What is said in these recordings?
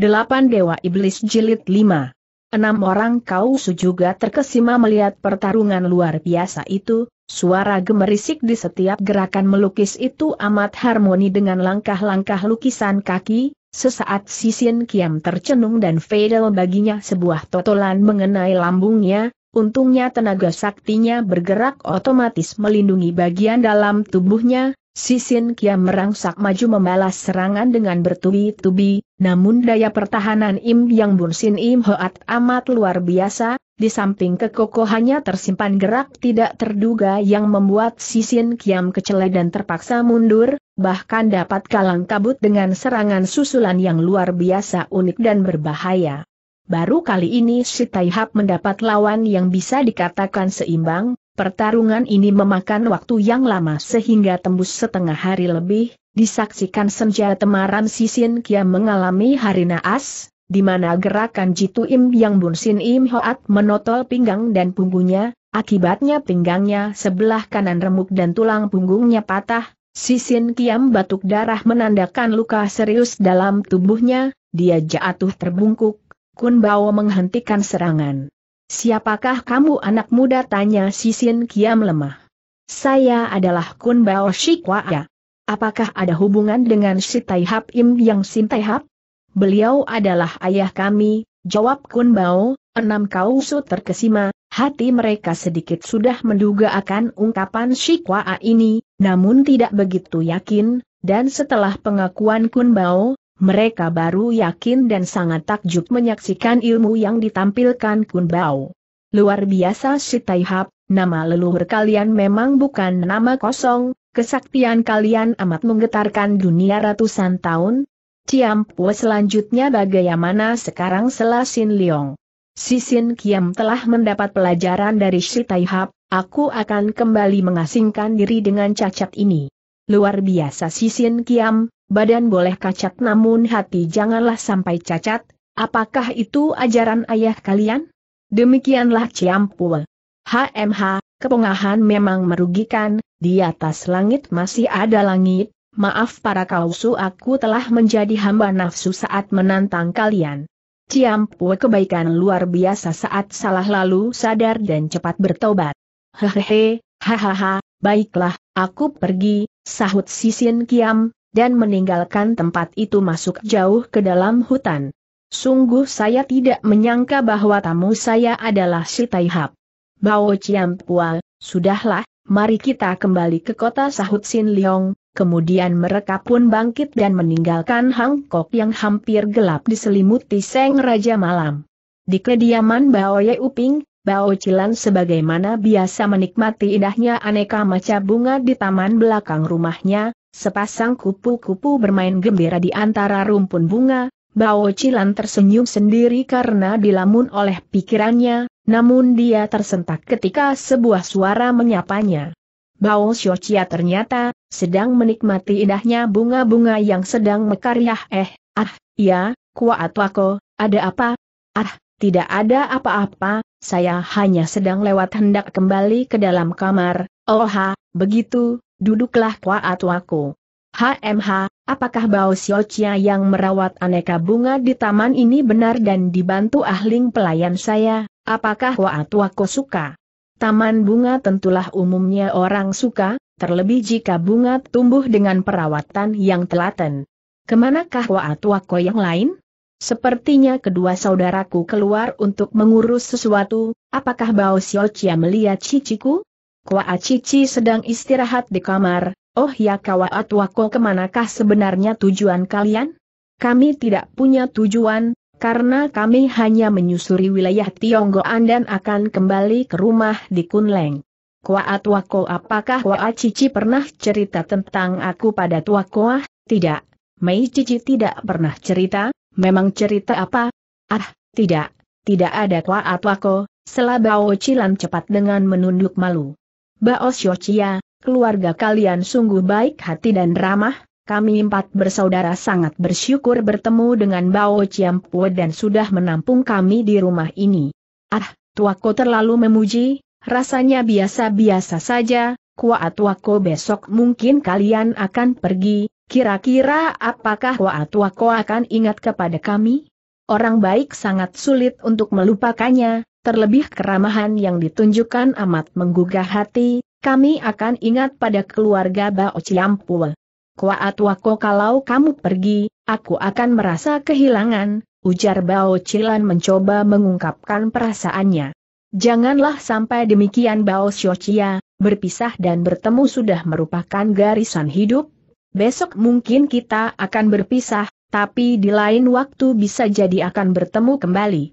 Delapan Dewa Iblis Jilid 5 Enam orang kausu juga terkesima melihat pertarungan luar biasa itu, suara gemerisik di setiap gerakan melukis itu amat harmoni dengan langkah-langkah lukisan kaki, sesaat Sisin Kiam tercenung dan Fadel baginya sebuah totolan mengenai lambungnya, untungnya tenaga saktinya bergerak otomatis melindungi bagian dalam tubuhnya, Sisin Kiam merangsak maju membalas serangan dengan bertubi-tubi, namun daya pertahanan Im Yang Bun Sin Im Hoat amat luar biasa, di samping kekokohannya tersimpan gerak tidak terduga yang membuat Sisin Kiam kecele dan terpaksa mundur, bahkan dapat kalang kabut dengan serangan susulan yang luar biasa unik dan berbahaya. Baru kali ini si Taihap mendapat lawan yang bisa dikatakan seimbang, Pertarungan ini memakan waktu yang lama sehingga tembus setengah hari lebih, disaksikan senja temaram Sisin Kia mengalami hari naas, di mana gerakan Jitu Im Yang Bun Sin Im Hoat menotol pinggang dan punggungnya, akibatnya pinggangnya sebelah kanan remuk dan tulang punggungnya patah, Sisin Kiam batuk darah menandakan luka serius dalam tubuhnya, dia jatuh terbungkuk, Kun Bao menghentikan serangan. Siapakah kamu anak muda tanya Sisin Kiam lemah. Saya adalah Kun Bao Shikwaya. Apakah ada hubungan dengan si Hap Im yang Sin Hap? Beliau adalah ayah kami, jawab Kun Bao, enam kausu terkesima, hati mereka sedikit sudah menduga akan ungkapan Shikwa ini, namun tidak begitu yakin, dan setelah pengakuan Kun Bao, mereka baru yakin dan sangat takjub menyaksikan ilmu yang ditampilkan Kun Bao. Luar biasa si Taihap, nama leluhur kalian memang bukan nama kosong, kesaktian kalian amat menggetarkan dunia ratusan tahun. Ciam, Ciampua selanjutnya bagaimana sekarang Selasin Liong. Sisin Kiam telah mendapat pelajaran dari si Taihap, aku akan kembali mengasingkan diri dengan cacat ini luar biasa sisin kiam, badan boleh kacat namun hati janganlah sampai cacat, apakah itu ajaran ayah kalian? Demikianlah Ciam Ciampul. HMH, kepongahan memang merugikan, di atas langit masih ada langit, maaf para kausu aku telah menjadi hamba nafsu saat menantang kalian. Ciam Ciampul kebaikan luar biasa saat salah lalu sadar dan cepat bertobat. Hehehe, hahaha, baiklah, aku pergi, sahut Sisin Kiam, dan meninggalkan tempat itu masuk jauh ke dalam hutan. Sungguh saya tidak menyangka bahwa tamu saya adalah si Taihap. Bao Chiam Pua, sudahlah, mari kita kembali ke kota sahut Sin Leong, kemudian mereka pun bangkit dan meninggalkan Hangkok yang hampir gelap diselimuti Seng Raja Malam. Di kediaman Bao Ye Uping, Bao Cilan sebagaimana biasa menikmati indahnya aneka macam bunga di taman belakang rumahnya, sepasang kupu-kupu bermain gembira di antara rumpun bunga, Bao Cilan tersenyum sendiri karena dilamun oleh pikirannya, namun dia tersentak ketika sebuah suara menyapanya. Bao Xiochia ternyata, sedang menikmati indahnya bunga-bunga yang sedang mekar. Yah, eh, ah, ya, kuat wako, ada apa? Ah, tidak ada apa-apa, saya hanya sedang lewat hendak kembali ke dalam kamar. Oh begitu, duduklah kuat waku. HMH, apakah Bao Xiochia yang merawat aneka bunga di taman ini benar dan dibantu ahling pelayan saya, apakah Waat suka? Taman bunga tentulah umumnya orang suka, terlebih jika bunga tumbuh dengan perawatan yang telaten. Kemanakah Waat Wako yang lain? Sepertinya kedua saudaraku keluar untuk mengurus sesuatu, apakah Bao Xiochia melihat ciciku? Kwa Cici sedang istirahat di kamar, oh ya Kawa Atwako kemanakah sebenarnya tujuan kalian? Kami tidak punya tujuan, karena kami hanya menyusuri wilayah Tionggoan dan akan kembali ke rumah di Kunleng. Kwa Atwako apakah Kwa Cici pernah cerita tentang aku pada Tuakoah? Tidak, Mei Cici tidak pernah cerita, Memang cerita apa? Ah, tidak, tidak ada tua ko. Selah Bao Cilan cepat dengan menunduk malu. Bao Xiochia, keluarga kalian sungguh baik hati dan ramah, kami empat bersaudara sangat bersyukur bertemu dengan Bao ciampu dan sudah menampung kami di rumah ini. Ah, tuaku terlalu memuji, rasanya biasa-biasa saja, Kuat Wako besok mungkin kalian akan pergi, kira-kira apakah Kuat Wako akan ingat kepada kami? Orang baik sangat sulit untuk melupakannya, terlebih keramahan yang ditunjukkan amat menggugah hati, kami akan ingat pada keluarga Bao Ciampul. Kuat Wako kalau kamu pergi, aku akan merasa kehilangan, ujar Bao Cilan mencoba mengungkapkan perasaannya. Janganlah sampai demikian Bao Xiochia, berpisah dan bertemu sudah merupakan garisan hidup. Besok mungkin kita akan berpisah, tapi di lain waktu bisa jadi akan bertemu kembali.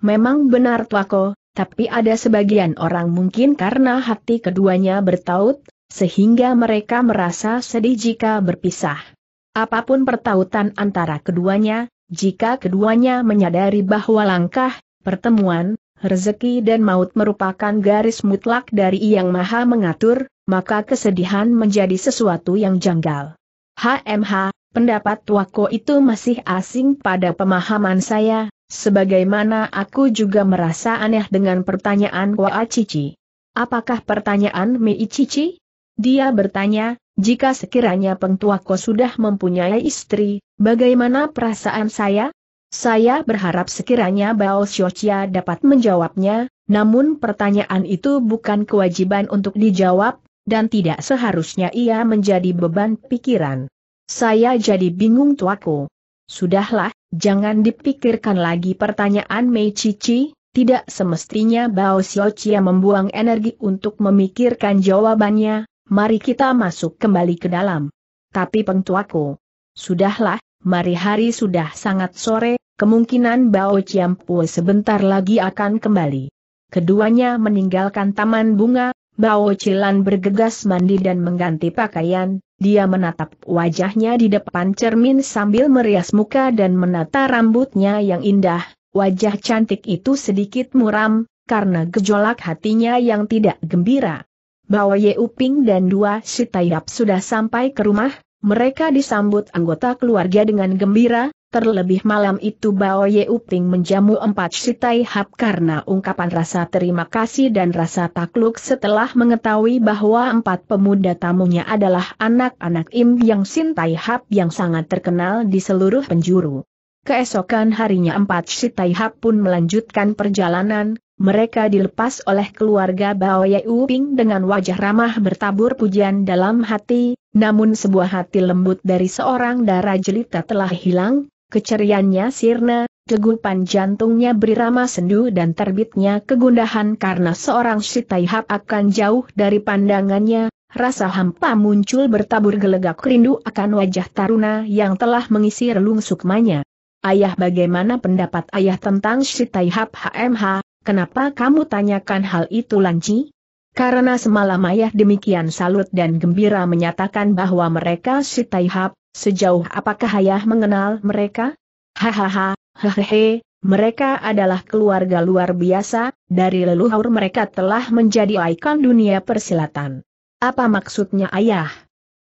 Memang benar Tuako, tapi ada sebagian orang mungkin karena hati keduanya bertaut, sehingga mereka merasa sedih jika berpisah. Apapun pertautan antara keduanya, jika keduanya menyadari bahwa langkah, pertemuan, rezeki dan maut merupakan garis mutlak dari yang maha mengatur, maka kesedihan menjadi sesuatu yang janggal. HMH, pendapat Wako itu masih asing pada pemahaman saya, sebagaimana aku juga merasa aneh dengan pertanyaan Wa Cici. Apakah pertanyaan Mei Cici? Dia bertanya, jika sekiranya Tuako sudah mempunyai istri, bagaimana perasaan saya? Saya berharap sekiranya Bao Xiochia dapat menjawabnya, namun pertanyaan itu bukan kewajiban untuk dijawab, dan tidak seharusnya ia menjadi beban pikiran. Saya jadi bingung tuaku. Sudahlah, jangan dipikirkan lagi pertanyaan Mei Cici, tidak semestinya Bao Xiochia membuang energi untuk memikirkan jawabannya, mari kita masuk kembali ke dalam. Tapi pengtuaku. Sudahlah, mari hari sudah sangat sore, kemungkinan Bao Ciampu sebentar lagi akan kembali. Keduanya meninggalkan taman bunga, Bao Cilan bergegas mandi dan mengganti pakaian, dia menatap wajahnya di depan cermin sambil merias muka dan menata rambutnya yang indah, wajah cantik itu sedikit muram, karena gejolak hatinya yang tidak gembira. Bao Yeuping dan dua si sudah sampai ke rumah, mereka disambut anggota keluarga dengan gembira, Terlebih malam itu Bao Uping menjamu empat sitai hap karena ungkapan rasa terima kasih dan rasa takluk setelah mengetahui bahwa empat pemuda tamunya adalah anak-anak Im Yang Sintai Hap yang sangat terkenal di seluruh penjuru. Keesokan harinya empat sitai Hap pun melanjutkan perjalanan, mereka dilepas oleh keluarga Bao Uping dengan wajah ramah bertabur pujian dalam hati, namun sebuah hati lembut dari seorang darah jelita telah hilang, Keceriannya sirna, kegupan jantungnya berirama sendu dan terbitnya kegundahan karena seorang Shitaihap akan jauh dari pandangannya, rasa hampa muncul bertabur gelegak rindu akan wajah Taruna yang telah mengisi relung sukmanya. Ayah bagaimana pendapat ayah tentang Shitaihap HMH, kenapa kamu tanyakan hal itu Lanci? Karena semalam ayah demikian salut dan gembira menyatakan bahwa mereka Shitaihap Sejauh apakah ayah mengenal mereka? Hahaha, hehehe, mereka adalah keluarga luar biasa, dari leluhur mereka telah menjadi ikon dunia persilatan. Apa maksudnya ayah?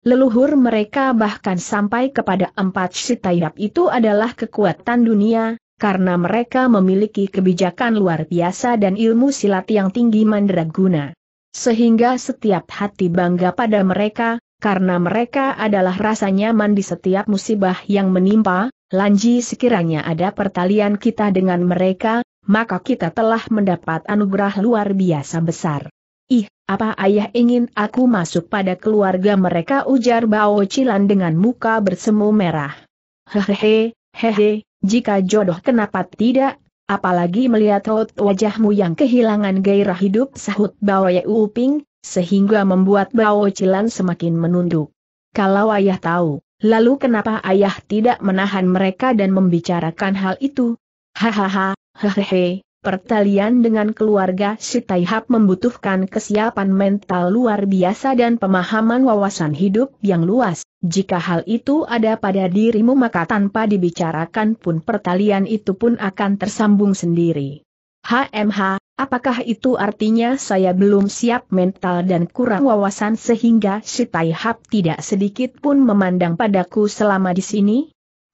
Leluhur mereka bahkan sampai kepada empat sitayap itu adalah kekuatan dunia, karena mereka memiliki kebijakan luar biasa dan ilmu silat yang tinggi mandraguna. Sehingga setiap hati bangga pada mereka, karena mereka adalah rasa nyaman di setiap musibah yang menimpa, Lanji sekiranya ada pertalian kita dengan mereka, maka kita telah mendapat anugerah luar biasa besar. Ih, apa ayah ingin aku masuk pada keluarga mereka ujar Bao Cilan dengan muka bersemu merah. Hehehe, hehe, jika jodoh kenapa tidak, apalagi melihat wajahmu yang kehilangan gairah hidup sahut Bao Ye Uping, sehingga membuat Bao Cilan semakin menunduk. Kalau ayah tahu, lalu kenapa ayah tidak menahan mereka dan membicarakan hal itu? Hahaha, hehehe, pertalian dengan keluarga si Taihap membutuhkan kesiapan mental luar biasa dan pemahaman wawasan hidup yang luas. Jika hal itu ada pada dirimu maka tanpa dibicarakan pun pertalian itu pun akan tersambung sendiri. HMH, Apakah itu artinya saya belum siap mental dan kurang wawasan sehingga si Taihap tidak sedikit pun memandang padaku selama di sini?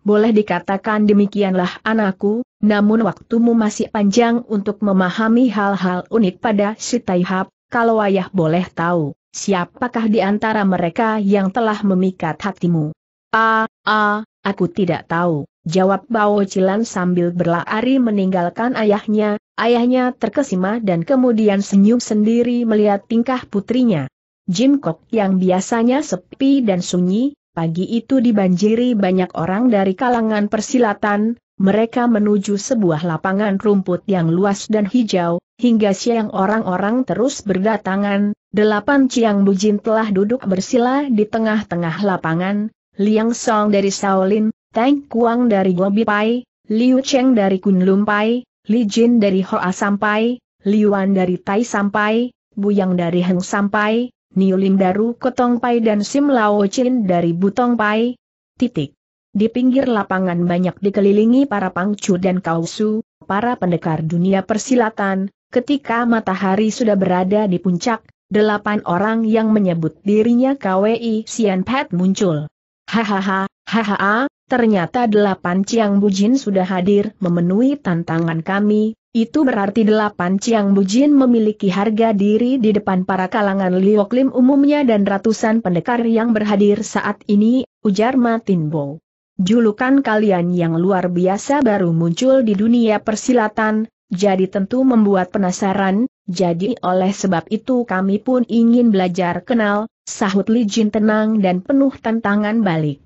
Boleh dikatakan demikianlah anakku, namun waktumu masih panjang untuk memahami hal-hal unik pada si Taihap, kalau ayah boleh tahu, siapakah di antara mereka yang telah memikat hatimu? Ah, ah, aku tidak tahu, jawab Bao Cilan sambil berlari meninggalkan ayahnya, Ayahnya terkesima dan kemudian senyum sendiri melihat tingkah putrinya. Jim Kok yang biasanya sepi dan sunyi, pagi itu dibanjiri banyak orang dari kalangan persilatan, mereka menuju sebuah lapangan rumput yang luas dan hijau, hingga siang orang-orang terus berdatangan, delapan Ciang Bujin telah duduk bersila di tengah-tengah lapangan, Liang Song dari Shaolin, Tang Kuang dari Gobi Pai, Liu Cheng dari Kunlun Pai, Li Jin dari Hoa sampai, Liuan dari Tai sampai, Buyang dari Heng sampai, Niu Lim Daru Kotong Pai dan Sim Lao Chin dari Butong Pai. Titik. Di pinggir lapangan banyak dikelilingi para pangcu dan kausu, para pendekar dunia persilatan, ketika matahari sudah berada di puncak, delapan orang yang menyebut dirinya KWI Sian Pat muncul. Hahaha, hahaha, ternyata delapan Ciang Bujin sudah hadir memenuhi tantangan kami, itu berarti delapan Ciang Bujin memiliki harga diri di depan para kalangan Lioklim umumnya dan ratusan pendekar yang berhadir saat ini, ujar Martin Bow. Julukan kalian yang luar biasa baru muncul di dunia persilatan, jadi tentu membuat penasaran, jadi oleh sebab itu kami pun ingin belajar kenal, sahut Li Jin tenang dan penuh tantangan balik.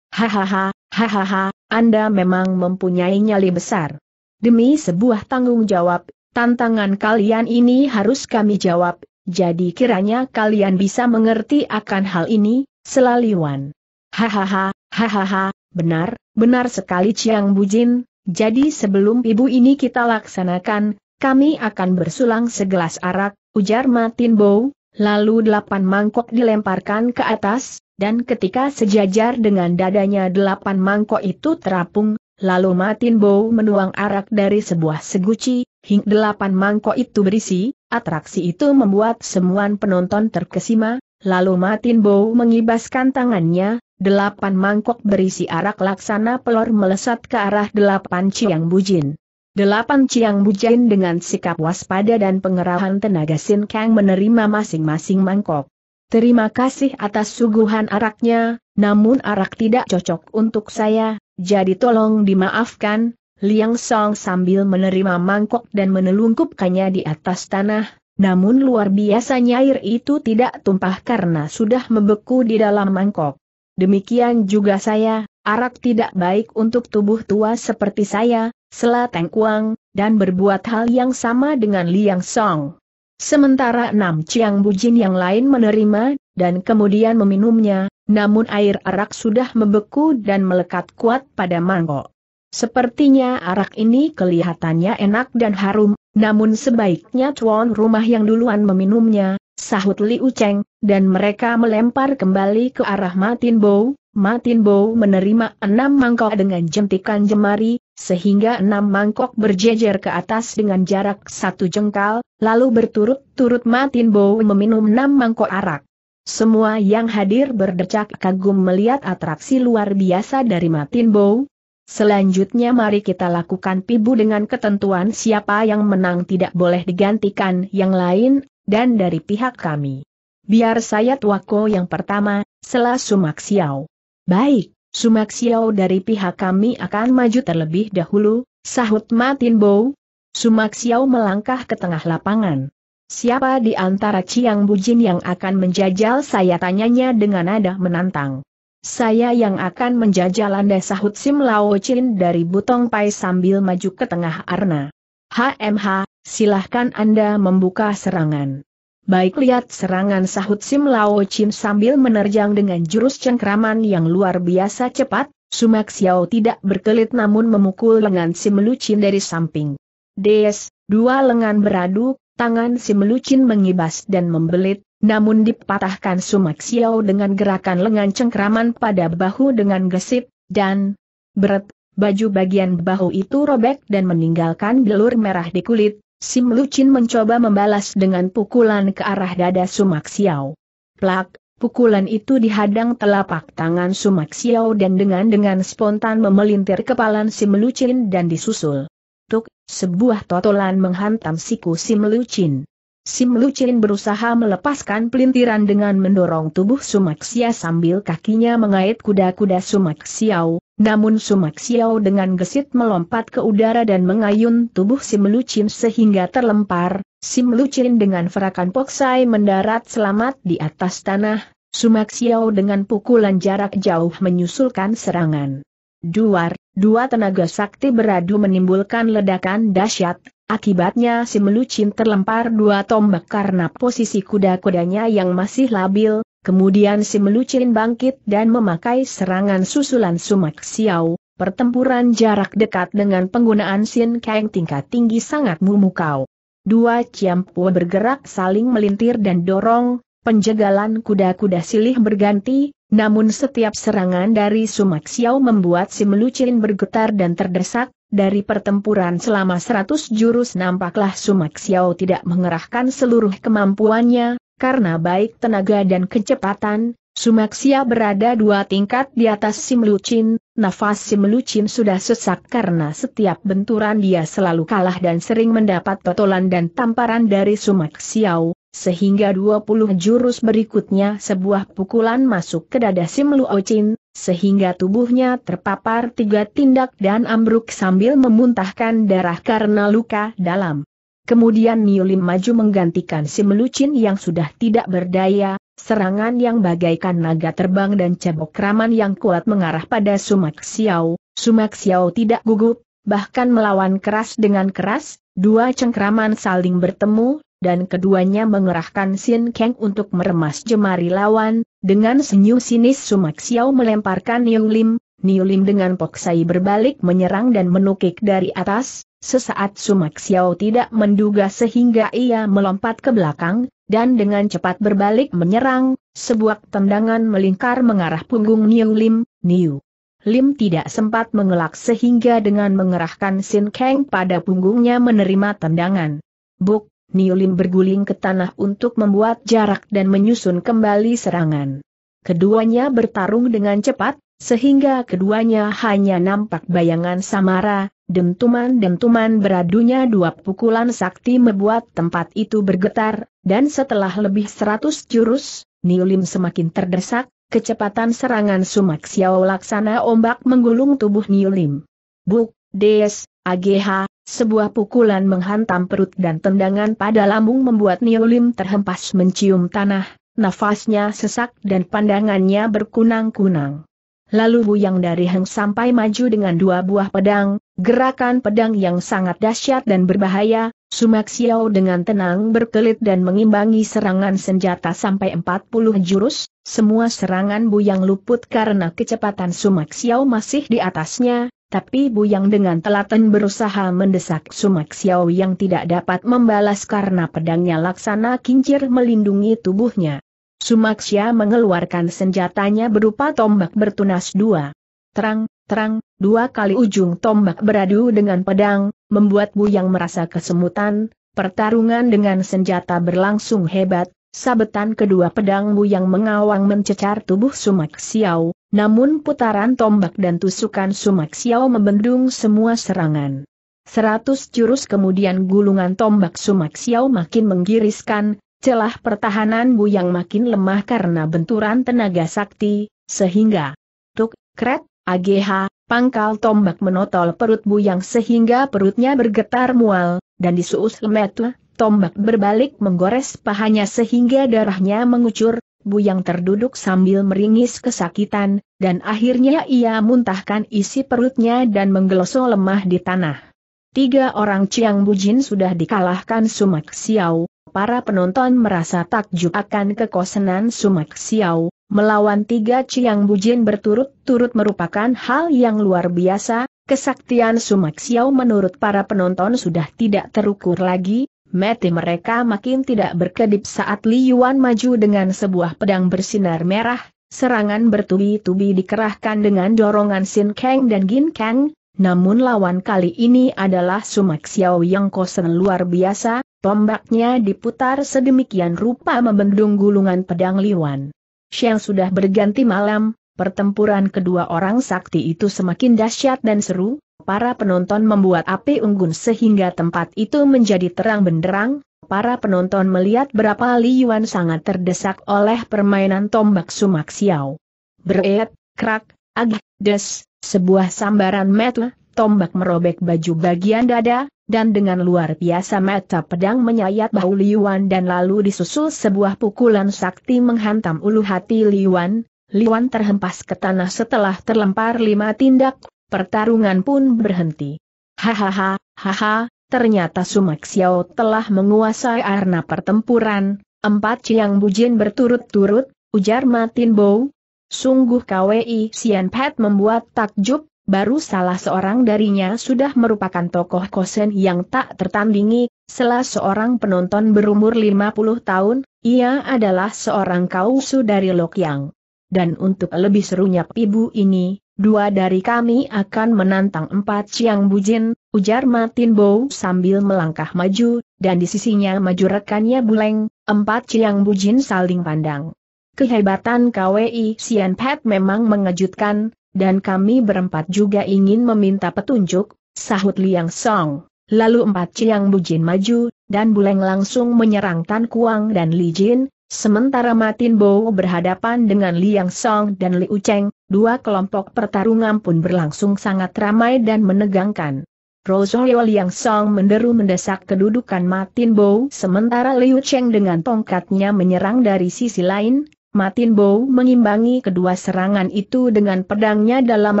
Hahaha, hahaha, Anda memang mempunyai nyali besar. Demi sebuah tanggung jawab, tantangan kalian ini harus kami jawab, jadi kiranya kalian bisa mengerti akan hal ini, selaliwan. Hahaha, hahaha, benar, benar sekali Chiang Bujin, jadi sebelum ibu ini kita laksanakan, kami akan bersulang segelas arak, ujar Martin Bow, lalu delapan mangkok dilemparkan ke atas, dan ketika sejajar dengan dadanya delapan mangkok itu terapung, lalu Martin Bow menuang arak dari sebuah seguci, hingga delapan mangkok itu berisi, atraksi itu membuat semua penonton terkesima, lalu Martin Bow mengibaskan tangannya, delapan mangkok berisi arak laksana pelor melesat ke arah delapan ciang bujin. Delapan Ciang Bujin dengan sikap waspada dan pengerahan tenaga Sin Kang menerima masing-masing mangkok. Terima kasih atas suguhan araknya, namun arak tidak cocok untuk saya, jadi tolong dimaafkan, Liang Song sambil menerima mangkok dan menelungkupkannya di atas tanah, namun luar biasa nyair itu tidak tumpah karena sudah membeku di dalam mangkok. Demikian juga saya, arak tidak baik untuk tubuh tua seperti saya, selateng kuang, dan berbuat hal yang sama dengan Liang Song. Sementara enam Chiang Bujin yang lain menerima, dan kemudian meminumnya, namun air arak sudah membeku dan melekat kuat pada mangkok. Sepertinya arak ini kelihatannya enak dan harum, namun sebaiknya tuan rumah yang duluan meminumnya, sahut Li Ucheng, dan mereka melempar kembali ke arah Martin Bow. Martin Bow menerima enam mangkok dengan jentikan jemari, sehingga enam mangkok berjejer ke atas dengan jarak satu jengkal, lalu berturut-turut Martin Bow meminum enam mangkok arak. Semua yang hadir berdecak kagum melihat atraksi luar biasa dari Martin Bow. Selanjutnya mari kita lakukan pibu dengan ketentuan siapa yang menang tidak boleh digantikan yang lain, dan dari pihak kami. Biar saya tuako yang pertama, selah Sumak Xiao. Baik, Sumak Xiao dari pihak kami akan maju terlebih dahulu, sahut Matin Bow. Sumak Xiao melangkah ke tengah lapangan. Siapa di antara Ciang Bujin yang akan menjajal saya tanyanya dengan nada menantang. Saya yang akan menjajal anda sahut Sim Lao Chin dari Butong Pai sambil maju ke tengah arna. HMH, silahkan anda membuka serangan. Baik lihat serangan sahut Sim Lao Chin sambil menerjang dengan jurus cengkraman yang luar biasa cepat, Sumak Xiao tidak berkelit namun memukul lengan Sim Chin dari samping. Des, dua lengan beradu, tangan Sim Chin mengibas dan membelit, namun dipatahkan Sumak Xiao dengan gerakan lengan cengkraman pada bahu dengan gesit, dan berat, baju bagian bahu itu robek dan meninggalkan gelur merah di kulit, Sim Lucin mencoba membalas dengan pukulan ke arah dada Sumak Xiao. Plak, pukulan itu dihadang telapak tangan Sumak Xiao dan dengan-dengan spontan memelintir kepalan Sim Lucin dan disusul. Tuk, sebuah totolan menghantam siku Sim Lucin. Sim Lucin berusaha melepaskan pelintiran dengan mendorong tubuh Sumak sambil kakinya mengait kuda-kuda Sumak Xiao, namun Sumak Xiao dengan gesit melompat ke udara dan mengayun tubuh Sim Lucin sehingga terlempar, Sim Lucin dengan ferakan poksai mendarat selamat di atas tanah, Sumak Xiao dengan pukulan jarak jauh menyusulkan serangan. Duar, dua tenaga sakti beradu menimbulkan ledakan dahsyat, Akibatnya si melucin terlempar dua tombak karena posisi kuda-kudanya yang masih labil, kemudian si melucin bangkit dan memakai serangan susulan sumak siau, pertempuran jarak dekat dengan penggunaan sin keng tingkat tinggi sangat memukau. Dua ciampu bergerak saling melintir dan dorong, penjagalan kuda-kuda silih berganti, namun setiap serangan dari Sumak Xiao membuat si melucin bergetar dan terdesak, dari pertempuran selama seratus jurus nampaklah Sumak Xiao tidak mengerahkan seluruh kemampuannya, karena baik tenaga dan kecepatan, Sumak Xiao berada dua tingkat di atas Simlucin, nafas Simlucin sudah sesak karena setiap benturan dia selalu kalah dan sering mendapat totolan dan tamparan dari Sumak Xiao, sehingga 20 jurus berikutnya sebuah pukulan masuk ke dada Lucin, sehingga tubuhnya terpapar tiga tindak dan ambruk sambil memuntahkan darah karena luka dalam. Kemudian Niulim maju menggantikan si melucin yang sudah tidak berdaya, serangan yang bagaikan naga terbang dan raman yang kuat mengarah pada Sumak Xiao. Sumak Xiao tidak gugup, bahkan melawan keras dengan keras, dua cengkraman saling bertemu, dan keduanya mengerahkan Sin Kang untuk meremas jemari lawan, dengan senyum sinis Sumak Xiao melemparkan Niu Lim, Niu Lim dengan poksai berbalik menyerang dan menukik dari atas, sesaat Sumak Xiao tidak menduga sehingga ia melompat ke belakang, dan dengan cepat berbalik menyerang, sebuah tendangan melingkar mengarah punggung Niu Lim, Niu. Lim tidak sempat mengelak sehingga dengan mengerahkan Sin Kang pada punggungnya menerima tendangan. Buk, Niolim berguling ke tanah untuk membuat jarak dan menyusun kembali serangan. Keduanya bertarung dengan cepat, sehingga keduanya hanya nampak bayangan samara, dentuman-dentuman beradunya dua pukulan sakti membuat tempat itu bergetar, dan setelah lebih seratus jurus, Niolim semakin terdesak, kecepatan serangan Sumak Xiao laksana ombak menggulung tubuh Niolim. Buk, Des, AGH, sebuah pukulan menghantam perut dan tendangan pada lambung membuat Niolim terhempas mencium tanah, nafasnya sesak dan pandangannya berkunang-kunang. Lalu Buyang dari Heng sampai maju dengan dua buah pedang, gerakan pedang yang sangat dahsyat dan berbahaya, Sumak Xiao dengan tenang berkelit dan mengimbangi serangan senjata sampai 40 jurus, semua serangan Buyang luput karena kecepatan Sumak Xiao masih di atasnya, tapi Bu yang dengan telaten berusaha mendesak Sumak Xiao yang tidak dapat membalas karena pedangnya laksana kincir melindungi tubuhnya. Sumak Xiao mengeluarkan senjatanya berupa tombak bertunas dua. Terang, terang, dua kali ujung tombak beradu dengan pedang, membuat Bu yang merasa kesemutan, pertarungan dengan senjata berlangsung hebat, Sabetan kedua pedang Bu yang mengawang mencecar tubuh Sumak Xiao, namun putaran tombak dan tusukan Sumak Xiao membendung semua serangan. Seratus jurus kemudian gulungan tombak Sumak Xiao makin menggiriskan, celah pertahanan Bu yang makin lemah karena benturan tenaga sakti, sehingga tuk, kret, AGH, pangkal tombak menotol perut Bu yang sehingga perutnya bergetar mual, dan disuus lemetu, tombak berbalik menggores pahanya sehingga darahnya mengucur, Bu yang terduduk sambil meringis kesakitan, dan akhirnya ia muntahkan isi perutnya dan menggeloso lemah di tanah. Tiga orang Chiang Bujin sudah dikalahkan Sumak Xiao, para penonton merasa takjub akan kekosenan Sumak Xiao, melawan tiga Chiang Bujin berturut-turut merupakan hal yang luar biasa, kesaktian Sumak Xiao menurut para penonton sudah tidak terukur lagi, mati mereka makin tidak berkedip saat Li Yuan maju dengan sebuah pedang bersinar merah, serangan bertubi-tubi dikerahkan dengan dorongan Xin Kang dan Gin Kang, namun lawan kali ini adalah Sumak Xiao yang kosen luar biasa, tombaknya diputar sedemikian rupa membendung gulungan pedang Li Yuan. Xiang sudah berganti malam, Pertempuran kedua orang sakti itu semakin dahsyat dan seru, para penonton membuat api unggun sehingga tempat itu menjadi terang benderang, para penonton melihat berapa Li Yuan sangat terdesak oleh permainan tombak sumak siau. Beret, krak, agak, des, sebuah sambaran metu, tombak merobek baju bagian dada, dan dengan luar biasa mata pedang menyayat bahu Yuan dan lalu disusul sebuah pukulan sakti menghantam ulu hati Li Yuan. Liwan terhempas ke tanah setelah terlempar lima tindak, pertarungan pun berhenti. Hahaha, haha, ternyata Sumak Xiao telah menguasai arena pertempuran, empat ciang bujin berturut-turut, ujar Matin Bow. Sungguh KWI Sian Pat membuat takjub, baru salah seorang darinya sudah merupakan tokoh kosen yang tak tertandingi, setelah seorang penonton berumur 50 tahun, ia adalah seorang kausu dari Lokyang dan untuk lebih serunya pibu ini, dua dari kami akan menantang empat siang bujin, ujar Martin Bow sambil melangkah maju, dan di sisinya maju rekannya Buleng, empat siang bujin saling pandang. Kehebatan KWI Sian Pet memang mengejutkan, dan kami berempat juga ingin meminta petunjuk, sahut Liang Song. Lalu empat Ciang Bujin maju, dan Buleng langsung menyerang Tan Kuang dan Li Jin, Sementara Matin Bow berhadapan dengan Liang Song dan Liu Cheng, dua kelompok pertarungan pun berlangsung sangat ramai dan menegangkan. Rosoyo Liang Song menderu mendesak kedudukan Matin Bow sementara Liu Cheng dengan tongkatnya menyerang dari sisi lain, Matin Bow mengimbangi kedua serangan itu dengan pedangnya dalam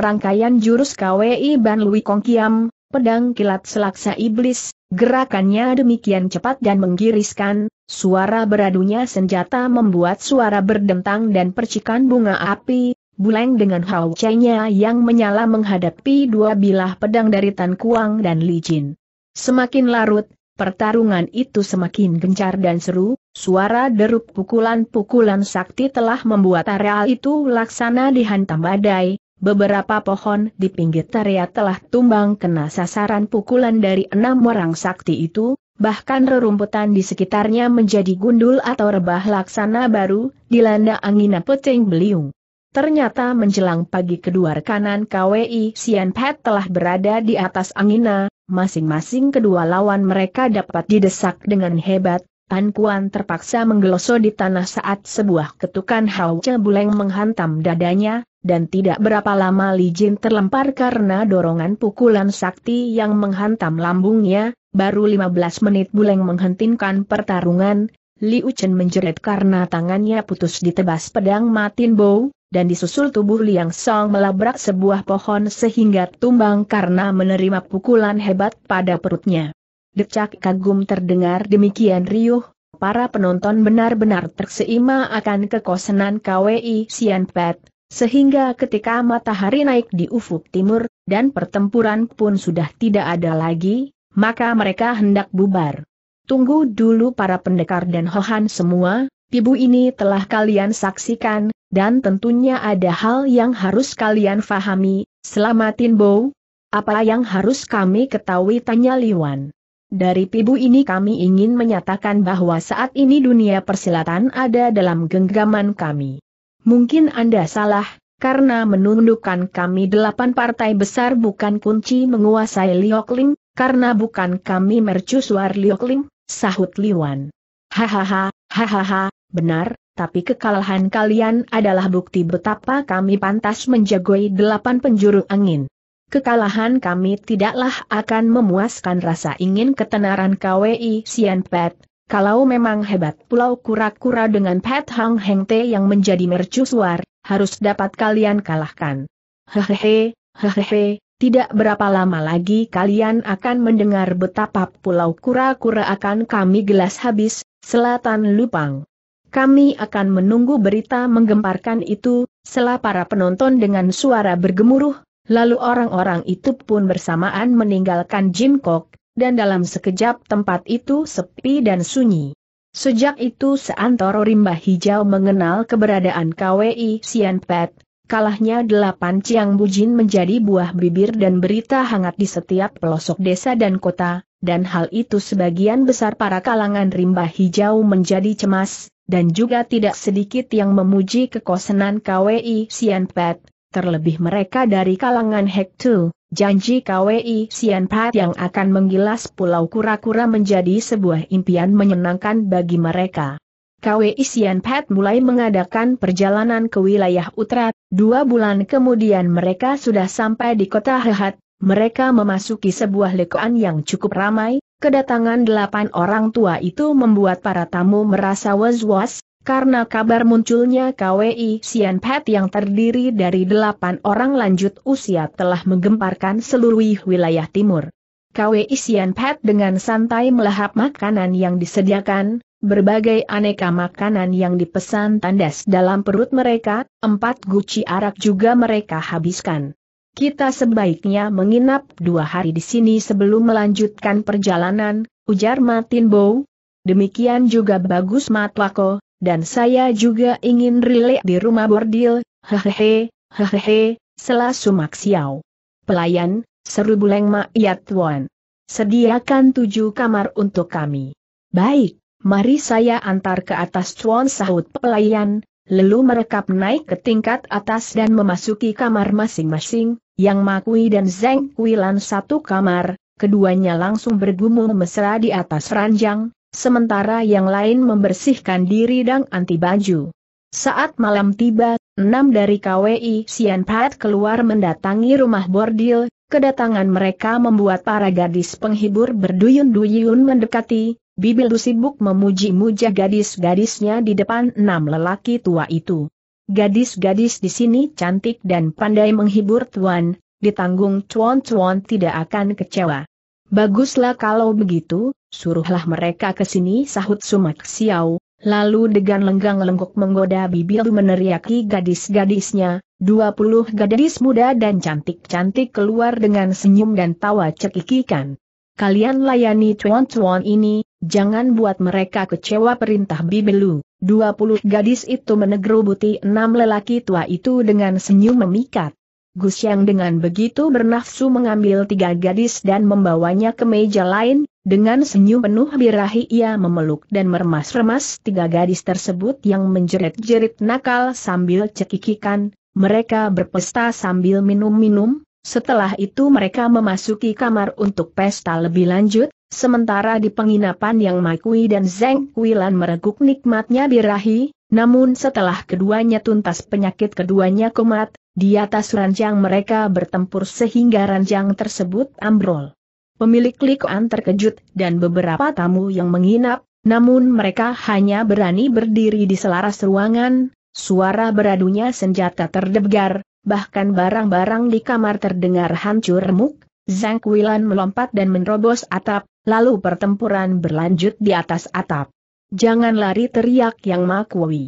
rangkaian jurus KWI Ban Lui Kong Kiam, pedang kilat selaksa iblis, gerakannya demikian cepat dan menggiriskan, suara beradunya senjata membuat suara berdentang dan percikan bunga api, Buleng dengan haucainya yang menyala menghadapi dua bilah pedang dari Tan Kuang dan Li Jin. Semakin larut, pertarungan itu semakin gencar dan seru, suara derup pukulan-pukulan sakti telah membuat areal itu laksana dihantam badai, beberapa pohon di pinggir area telah tumbang kena sasaran pukulan dari enam orang sakti itu, bahkan rerumputan di sekitarnya menjadi gundul atau rebah laksana baru, dilanda angin peting beliung. Ternyata menjelang pagi kedua rekanan KWI Sian Pet telah berada di atas angina, masing-masing kedua lawan mereka dapat didesak dengan hebat, Tan Kuan terpaksa menggeloso di tanah saat sebuah ketukan Hao Buleng menghantam dadanya, dan tidak berapa lama Li Jin terlempar karena dorongan pukulan sakti yang menghantam lambungnya, baru 15 menit Buleng menghentikan pertarungan, Li Uchen menjerit karena tangannya putus ditebas pedang Matin Bow, dan disusul tubuh Liang Song melabrak sebuah pohon sehingga tumbang karena menerima pukulan hebat pada perutnya. Decak kagum terdengar demikian riuh, para penonton benar-benar terseima akan kekosenan KWI Sian Pet, sehingga ketika matahari naik di ufuk timur, dan pertempuran pun sudah tidak ada lagi, maka mereka hendak bubar. Tunggu dulu para pendekar dan hohan semua, Ibu ini telah kalian saksikan, dan tentunya ada hal yang harus kalian fahami, Selamatin Bo. Apa yang harus kami ketahui tanya Liwan. Dari pibu ini kami ingin menyatakan bahwa saat ini dunia persilatan ada dalam genggaman kami. Mungkin Anda salah, karena menundukkan kami delapan partai besar bukan kunci menguasai Liokling, karena bukan kami mercusuar Liokling, sahut Liwan. Hahaha, hahaha, benar, tapi kekalahan kalian adalah bukti betapa kami pantas menjagoi delapan penjuru angin. Kekalahan kami tidaklah akan memuaskan rasa ingin ketenaran KWI Sian Pet, kalau memang hebat Pulau Kura-Kura dengan Pat Hang Heng Te yang menjadi mercusuar, harus dapat kalian kalahkan. Hehehe, hehehe, tidak berapa lama lagi kalian akan mendengar betapa Pulau Kura-Kura akan kami gelas habis, Selatan Lupang. Kami akan menunggu berita menggemparkan itu, setelah para penonton dengan suara bergemuruh, lalu orang-orang itu pun bersamaan meninggalkan Jim Kok, dan dalam sekejap tempat itu sepi dan sunyi. Sejak itu seantoro rimba hijau mengenal keberadaan KWI Sianpet, kalahnya delapan Ciang Bujin menjadi buah bibir dan berita hangat di setiap pelosok desa dan kota, dan hal itu sebagian besar para kalangan rimba hijau menjadi cemas, dan juga tidak sedikit yang memuji kekosenan KWI Sianpet, terlebih mereka dari kalangan Hektu, Janji KWI Sian Pat yang akan menggilas pulau kura-kura menjadi sebuah impian menyenangkan bagi mereka. KWI Sian Pat mulai mengadakan perjalanan ke wilayah utara, dua bulan kemudian mereka sudah sampai di kota Hehat, mereka memasuki sebuah lekoan yang cukup ramai, kedatangan delapan orang tua itu membuat para tamu merasa was-was, karena kabar munculnya KWI Sian Pet yang terdiri dari delapan orang lanjut usia telah menggemparkan seluruh wilayah timur. KWI Sian Pet dengan santai melahap makanan yang disediakan, berbagai aneka makanan yang dipesan tandas dalam perut mereka, empat guci arak juga mereka habiskan. Kita sebaiknya menginap dua hari di sini sebelum melanjutkan perjalanan, ujar Martin Bow. Demikian juga bagus Matlako, dan saya juga ingin rilek di rumah bordil, hehehe, hehehe, selasu maksiau. Pelayan, seru buleng mak yat tuan. Sediakan tujuh kamar untuk kami. Baik, mari saya antar ke atas tuan sahut pelayan, lalu merekap naik ke tingkat atas dan memasuki kamar masing-masing, yang Makui dan Zeng Kuilan satu kamar, keduanya langsung bergumul mesra di atas ranjang, sementara yang lain membersihkan diri dan anti baju. Saat malam tiba, enam dari KWI Sian Pat keluar mendatangi rumah bordil, kedatangan mereka membuat para gadis penghibur berduyun-duyun mendekati, Bibil sibuk memuji-muja gadis-gadisnya di depan enam lelaki tua itu. Gadis-gadis di sini cantik dan pandai menghibur tuan, ditanggung cuan-cuan tidak akan kecewa. Baguslah kalau begitu, suruhlah mereka ke sini sahut Sumak Xiao, lalu dengan lenggang lenggok menggoda bibir meneriaki gadis-gadisnya, 20 gadis muda dan cantik-cantik keluar dengan senyum dan tawa cekikikan. Kalian layani cuan-cuan ini, jangan buat mereka kecewa perintah Bibelu. 20 gadis itu menegur buti enam lelaki tua itu dengan senyum memikat. Gus yang dengan begitu bernafsu mengambil tiga gadis dan membawanya ke meja lain, dengan senyum penuh birahi ia memeluk dan meremas-remas tiga gadis tersebut yang menjerit-jerit nakal sambil cekikikan, mereka berpesta sambil minum-minum, setelah itu mereka memasuki kamar untuk pesta lebih lanjut, sementara di penginapan yang Maikui dan Zeng Kuilan mereguk nikmatnya birahi, namun setelah keduanya tuntas penyakit keduanya kumat, di atas ranjang mereka bertempur sehingga ranjang tersebut ambrol. Pemilik likuan terkejut dan beberapa tamu yang menginap, namun mereka hanya berani berdiri di selaras ruangan, suara beradunya senjata terdebar, bahkan barang-barang di kamar terdengar hancur remuk, Zhang Kuilan melompat dan menerobos atap, lalu pertempuran berlanjut di atas atap. Jangan lari teriak Yang Makwi.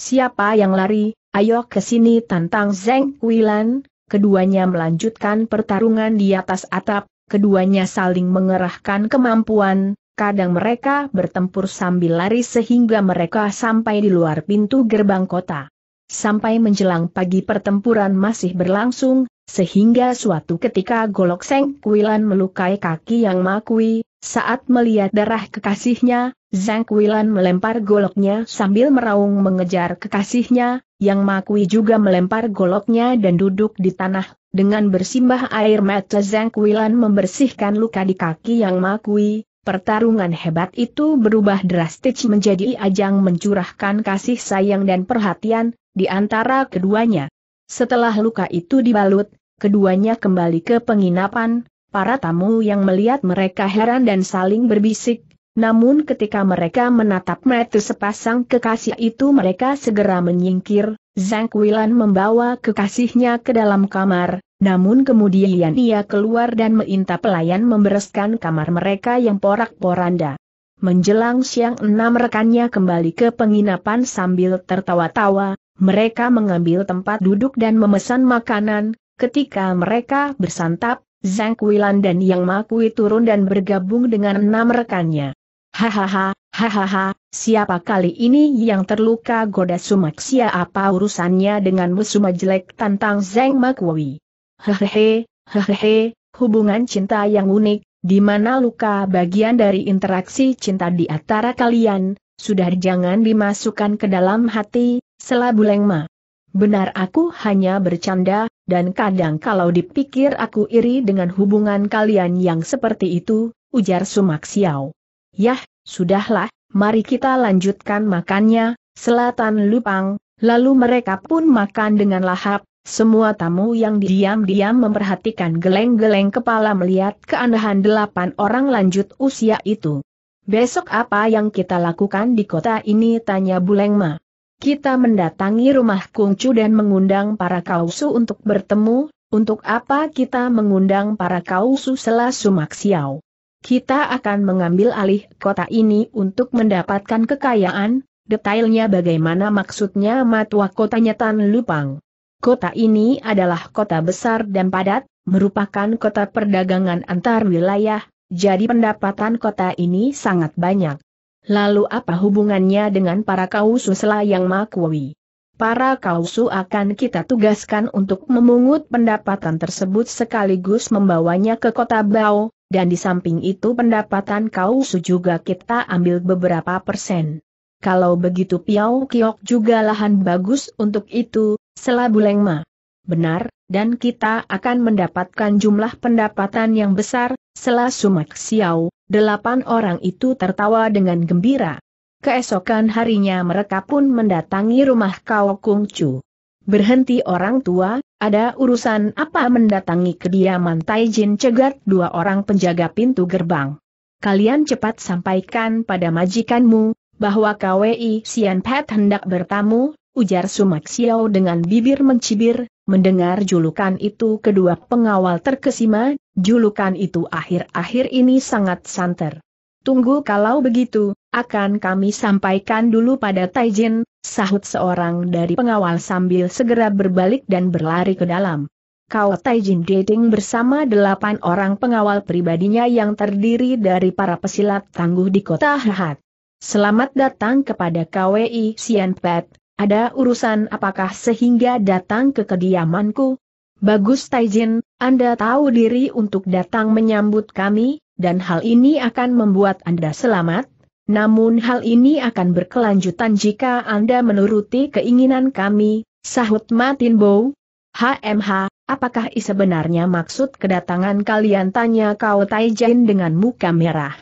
Siapa yang lari, ayo ke sini tantang Zeng Wilan, keduanya melanjutkan pertarungan di atas atap, keduanya saling mengerahkan kemampuan, kadang mereka bertempur sambil lari sehingga mereka sampai di luar pintu gerbang kota. Sampai menjelang pagi pertempuran masih berlangsung, sehingga suatu ketika golok Seng Kuilan melukai kaki Yang Makui, saat melihat darah kekasihnya, Zhang Kuilan melempar goloknya sambil meraung mengejar kekasihnya, Yang Makui juga melempar goloknya dan duduk di tanah. Dengan bersimbah air mata Zhang Kuilan membersihkan luka di kaki Yang Makui, Pertarungan hebat itu berubah drastis menjadi ajang mencurahkan kasih sayang dan perhatian di antara keduanya. Setelah luka itu dibalut, keduanya kembali ke penginapan, para tamu yang melihat mereka heran dan saling berbisik, namun ketika mereka menatap mata sepasang kekasih itu mereka segera menyingkir, Zhang Kuilan membawa kekasihnya ke dalam kamar, namun kemudian ia keluar dan meminta pelayan membereskan kamar mereka yang porak-poranda. Menjelang siang enam rekannya kembali ke penginapan sambil tertawa-tawa, mereka mengambil tempat duduk dan memesan makanan, Ketika mereka bersantap, Zhang Kuilan dan Yang Makui turun dan bergabung dengan enam rekannya. Hahaha, hahaha, siapa kali ini yang terluka goda Sumaksia apa urusannya dengan musuh jelek tantang Zhang Makui? Hehehe, hehehe, hubungan cinta yang unik, di mana luka bagian dari interaksi cinta di antara kalian, sudah jangan dimasukkan ke dalam hati, mah. Benar aku hanya bercanda, dan kadang kalau dipikir aku iri dengan hubungan kalian yang seperti itu, ujar Sumak Xiao. Yah, sudahlah, mari kita lanjutkan makannya, selatan lupang, lalu mereka pun makan dengan lahap, semua tamu yang diam-diam memperhatikan geleng-geleng kepala melihat keanehan delapan orang lanjut usia itu. Besok apa yang kita lakukan di kota ini tanya Bulengma. Kita mendatangi rumah Kungcu dan mengundang para kausu untuk bertemu, untuk apa kita mengundang para kausu selah Sumak Xiao? Kita akan mengambil alih kota ini untuk mendapatkan kekayaan, detailnya bagaimana maksudnya matua kotanya Tan Lupang. Kota ini adalah kota besar dan padat, merupakan kota perdagangan antar wilayah, jadi pendapatan kota ini sangat banyak. Lalu apa hubungannya dengan para kausu selayang makwi? Para kausu akan kita tugaskan untuk memungut pendapatan tersebut sekaligus membawanya ke kota Bao, dan di samping itu pendapatan kausu juga kita ambil beberapa persen. Kalau begitu Piau Kiok juga lahan bagus untuk itu, selabu lengma. Benar, dan kita akan mendapatkan jumlah pendapatan yang besar, selasumak Sumak Xiao, Delapan orang itu tertawa dengan gembira. Keesokan harinya mereka pun mendatangi rumah Kao Kung Chu. Berhenti orang tua, ada urusan apa mendatangi kediaman Taijin cegat dua orang penjaga pintu gerbang. Kalian cepat sampaikan pada majikanmu, bahwa KWI Sian Pet hendak bertamu, ujar Sumak Xiao dengan bibir mencibir, mendengar julukan itu kedua pengawal terkesima, Julukan itu akhir-akhir ini sangat santer. Tunggu kalau begitu, akan kami sampaikan dulu pada Taijin, sahut seorang dari pengawal sambil segera berbalik dan berlari ke dalam. Kau Taijin dating bersama delapan orang pengawal pribadinya yang terdiri dari para pesilat tangguh di kota Hahat. Selamat datang kepada KWI Sienpet, ada urusan apakah sehingga datang ke kediamanku? Bagus Taijin, anda tahu diri untuk datang menyambut kami, dan hal ini akan membuat Anda selamat, namun hal ini akan berkelanjutan jika Anda menuruti keinginan kami, sahut Martin Bow. HMH, apakah sebenarnya maksud kedatangan kalian tanya kau Taijin dengan muka merah?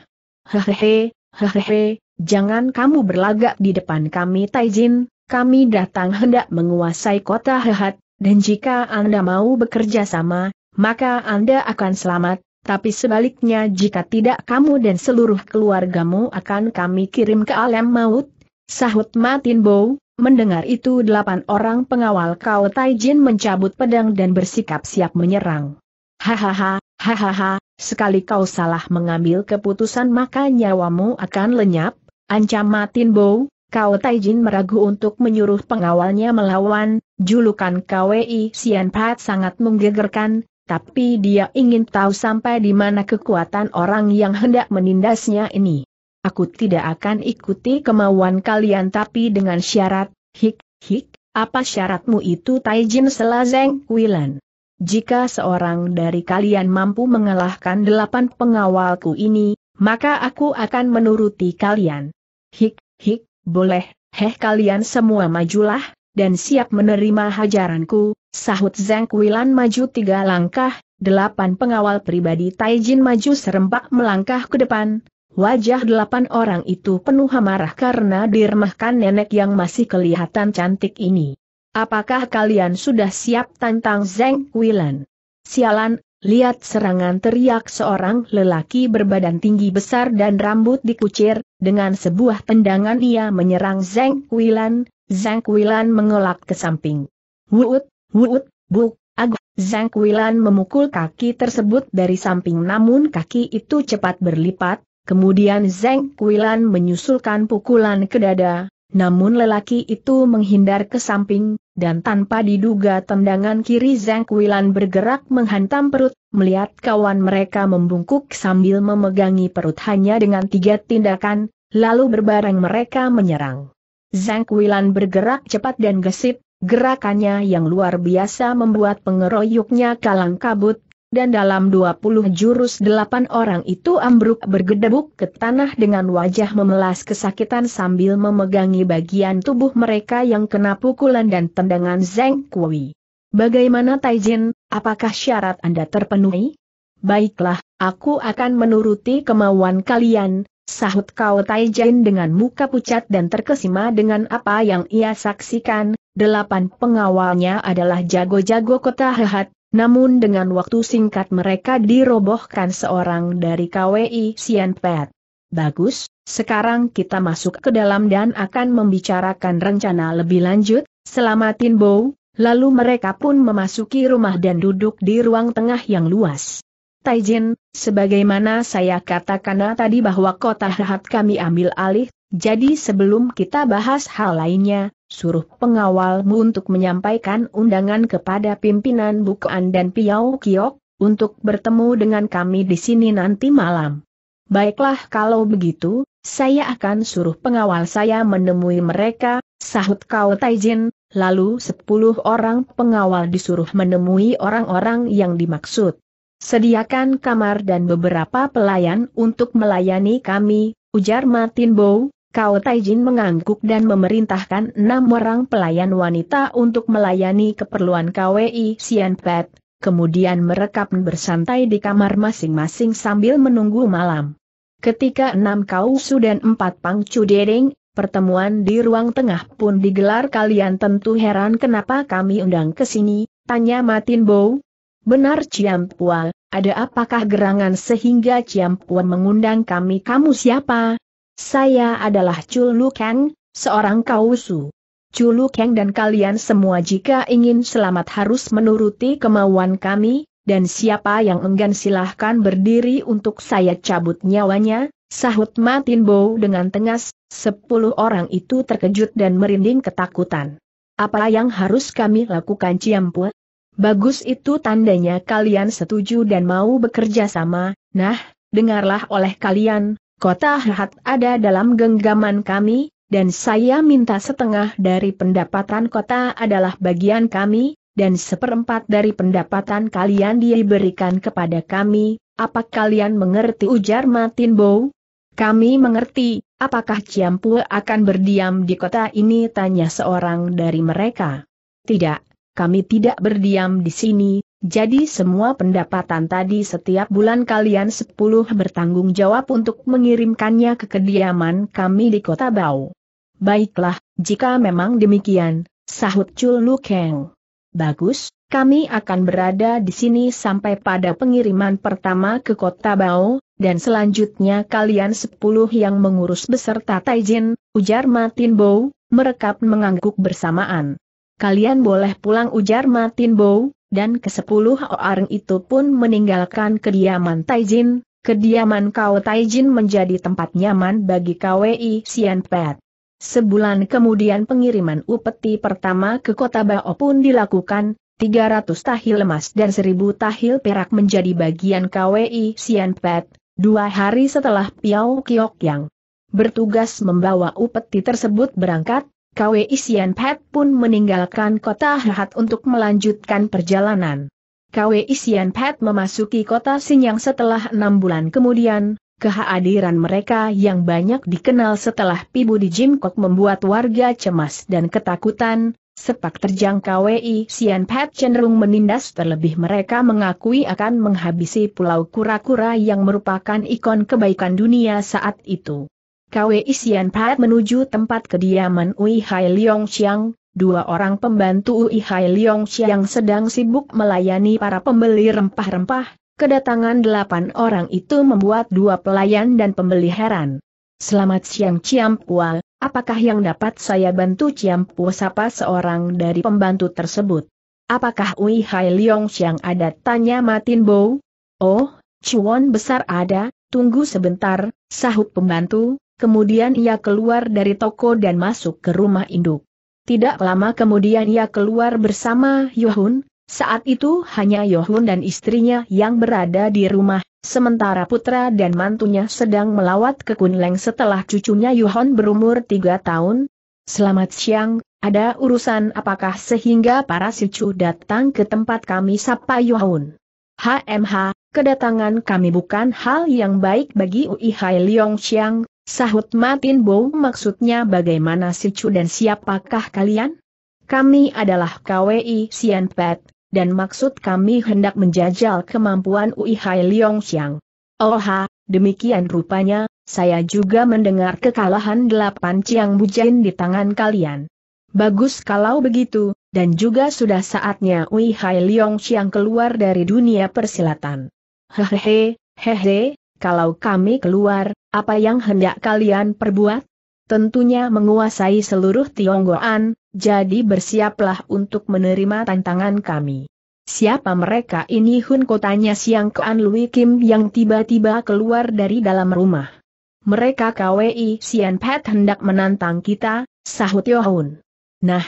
Hehehe, hehehe, jangan kamu berlagak di depan kami Taijin, kami datang hendak menguasai kota Hehat, dan jika Anda mau bekerja sama, maka Anda akan selamat, tapi sebaliknya jika tidak kamu dan seluruh keluargamu akan kami kirim ke alam maut, sahut Martin Bow, mendengar itu delapan orang pengawal Kao Taijin mencabut pedang dan bersikap siap menyerang. Hahaha, hahaha, sekali kau salah mengambil keputusan maka nyawamu akan lenyap, ancam Martin Bow, Kau Taijin meragu untuk menyuruh pengawalnya melawan, julukan KWI Sian Pat sangat menggegerkan, tapi dia ingin tahu sampai di mana kekuatan orang yang hendak menindasnya ini. Aku tidak akan ikuti kemauan kalian tapi dengan syarat, hik, hik, apa syaratmu itu Taijin Selazeng Wilan? Jika seorang dari kalian mampu mengalahkan delapan pengawalku ini, maka aku akan menuruti kalian. Hik, hik, boleh, heh kalian semua majulah, dan siap menerima hajaranku, Sahut Zeng Kuilan maju tiga langkah, delapan pengawal pribadi Taijin maju serempak melangkah ke depan. Wajah delapan orang itu penuh amarah karena diremahkan nenek yang masih kelihatan cantik ini. Apakah kalian sudah siap tantang Zeng Kuilan? Sialan, lihat serangan teriak seorang lelaki berbadan tinggi besar dan rambut dikucir, dengan sebuah tendangan ia menyerang Zeng Kuilan, Zeng Kuilan mengelak ke samping. Wuut, Wut, buk, ag, Zhang Kuilan memukul kaki tersebut dari samping namun kaki itu cepat berlipat, kemudian Zhang Kuilan menyusulkan pukulan ke dada, namun lelaki itu menghindar ke samping, dan tanpa diduga tendangan kiri Zhang Kuilan bergerak menghantam perut, melihat kawan mereka membungkuk sambil memegangi perut hanya dengan tiga tindakan, lalu berbareng mereka menyerang. Zhang Kuilan bergerak cepat dan gesit, Gerakannya yang luar biasa membuat pengeroyoknya kalang kabut, dan dalam 20 jurus delapan orang itu ambruk bergedebuk ke tanah dengan wajah memelas kesakitan sambil memegangi bagian tubuh mereka yang kena pukulan dan tendangan Zeng Kui. Bagaimana Taijin, apakah syarat Anda terpenuhi? Baiklah, aku akan menuruti kemauan kalian, Sahut Kau Taijen dengan muka pucat dan terkesima dengan apa yang ia saksikan, delapan pengawalnya adalah jago-jago kota Hehat, namun dengan waktu singkat mereka dirobohkan seorang dari KWI Sian Bagus, sekarang kita masuk ke dalam dan akan membicarakan rencana lebih lanjut, selamatin Bo. lalu mereka pun memasuki rumah dan duduk di ruang tengah yang luas. Taijin, sebagaimana saya katakan tadi bahwa kota Rahat kami ambil alih, jadi sebelum kita bahas hal lainnya, suruh pengawalmu untuk menyampaikan undangan kepada pimpinan Bukuan dan Piau Kiok, untuk bertemu dengan kami di sini nanti malam. Baiklah kalau begitu, saya akan suruh pengawal saya menemui mereka, sahut kau Taijin, lalu sepuluh orang pengawal disuruh menemui orang-orang yang dimaksud. Sediakan kamar dan beberapa pelayan untuk melayani kami, ujar Martin Bow, Kau Taijin mengangguk dan memerintahkan enam orang pelayan wanita untuk melayani keperluan KWI Sian Pet, kemudian merekap bersantai di kamar masing-masing sambil menunggu malam. Ketika enam kau su dan empat pangcu dering, pertemuan di ruang tengah pun digelar kalian tentu heran kenapa kami undang ke sini, tanya Martin Bow, Benar Pual, ada apakah gerangan sehingga Pual mengundang kami kamu siapa? Saya adalah Chulu Kang, seorang kausu. Chulu Kang dan kalian semua jika ingin selamat harus menuruti kemauan kami, dan siapa yang enggan silahkan berdiri untuk saya cabut nyawanya, sahut Matin Bow dengan tengas, sepuluh orang itu terkejut dan merinding ketakutan. Apa yang harus kami lakukan Pual? Bagus itu tandanya kalian setuju dan mau bekerja sama, nah, dengarlah oleh kalian, kota Hahat ada dalam genggaman kami, dan saya minta setengah dari pendapatan kota adalah bagian kami, dan seperempat dari pendapatan kalian diberikan kepada kami, apa kalian mengerti ujar Martin Bow? Kami mengerti, apakah Ciampu akan berdiam di kota ini tanya seorang dari mereka. Tidak, kami tidak berdiam di sini, jadi semua pendapatan tadi setiap bulan kalian sepuluh bertanggung jawab untuk mengirimkannya ke kediaman kami di kota Bau. Baiklah, jika memang demikian, sahut Chul Lukeng. Bagus, kami akan berada di sini sampai pada pengiriman pertama ke kota Bau, dan selanjutnya kalian sepuluh yang mengurus beserta Taijin, ujar Martin Bow, merekap mengangguk bersamaan kalian boleh pulang ujar Martin Bow, dan kesepuluh orang itu pun meninggalkan kediaman Taijin, kediaman kau Taijin menjadi tempat nyaman bagi KWI Sian Pet. Sebulan kemudian pengiriman upeti pertama ke kota Bao pun dilakukan, 300 tahil emas dan 1000 tahil perak menjadi bagian KWI Sian Pet, dua hari setelah Piao Kiok yang bertugas membawa upeti tersebut berangkat, KW Isian Pat pun meninggalkan kota Hahat untuk melanjutkan perjalanan. KW Isian Pat memasuki kota Sinyang setelah enam bulan kemudian, kehadiran mereka yang banyak dikenal setelah Pibu di Jimkok membuat warga cemas dan ketakutan, Sepak terjang KWI Sian Pat cenderung menindas terlebih mereka mengakui akan menghabisi Pulau Kura-Kura yang merupakan ikon kebaikan dunia saat itu. KW Isian Pat menuju tempat kediaman Ui Hai Leong Chiang, dua orang pembantu Ui Hai Leong Chiang sedang sibuk melayani para pembeli rempah-rempah, kedatangan delapan orang itu membuat dua pelayan dan pembeli heran. Selamat siang Ciam Pual, apakah yang dapat saya bantu Ciam Pual sapa seorang dari pembantu tersebut? Apakah Ui Hai Leong Chiang ada tanya Matin Bo. Oh, Chuan besar ada, tunggu sebentar, sahut pembantu, Kemudian ia keluar dari toko dan masuk ke rumah induk. Tidak lama kemudian ia keluar bersama Yohun, saat itu hanya Yohun dan istrinya yang berada di rumah, sementara putra dan mantunya sedang melawat ke Kunleng setelah cucunya Yohun berumur tiga tahun. Selamat siang, ada urusan apakah sehingga para cucu datang ke tempat kami sapa Yohun? HMH, kedatangan kami bukan hal yang baik bagi Uihai Liong Xiang, Sahut Matin Bow maksudnya bagaimana si Chu dan siapakah kalian? Kami adalah KWI Sian Pet, dan maksud kami hendak menjajal kemampuan Ui Hai Leong Xiang. Oha, demikian rupanya, saya juga mendengar kekalahan delapan Ciang Bujain di tangan kalian. Bagus kalau begitu, dan juga sudah saatnya Ui Hai Leong Xiang keluar dari dunia persilatan. Hehehe, hehe, kalau kami keluar, apa yang hendak kalian perbuat? Tentunya menguasai seluruh Tionggoan, jadi bersiaplah untuk menerima tantangan kami. Siapa mereka ini Hun kotanya Siang Kean Lui Kim yang tiba-tiba keluar dari dalam rumah. Mereka KWI Sian Pat hendak menantang kita, sahut Yohun. Nah,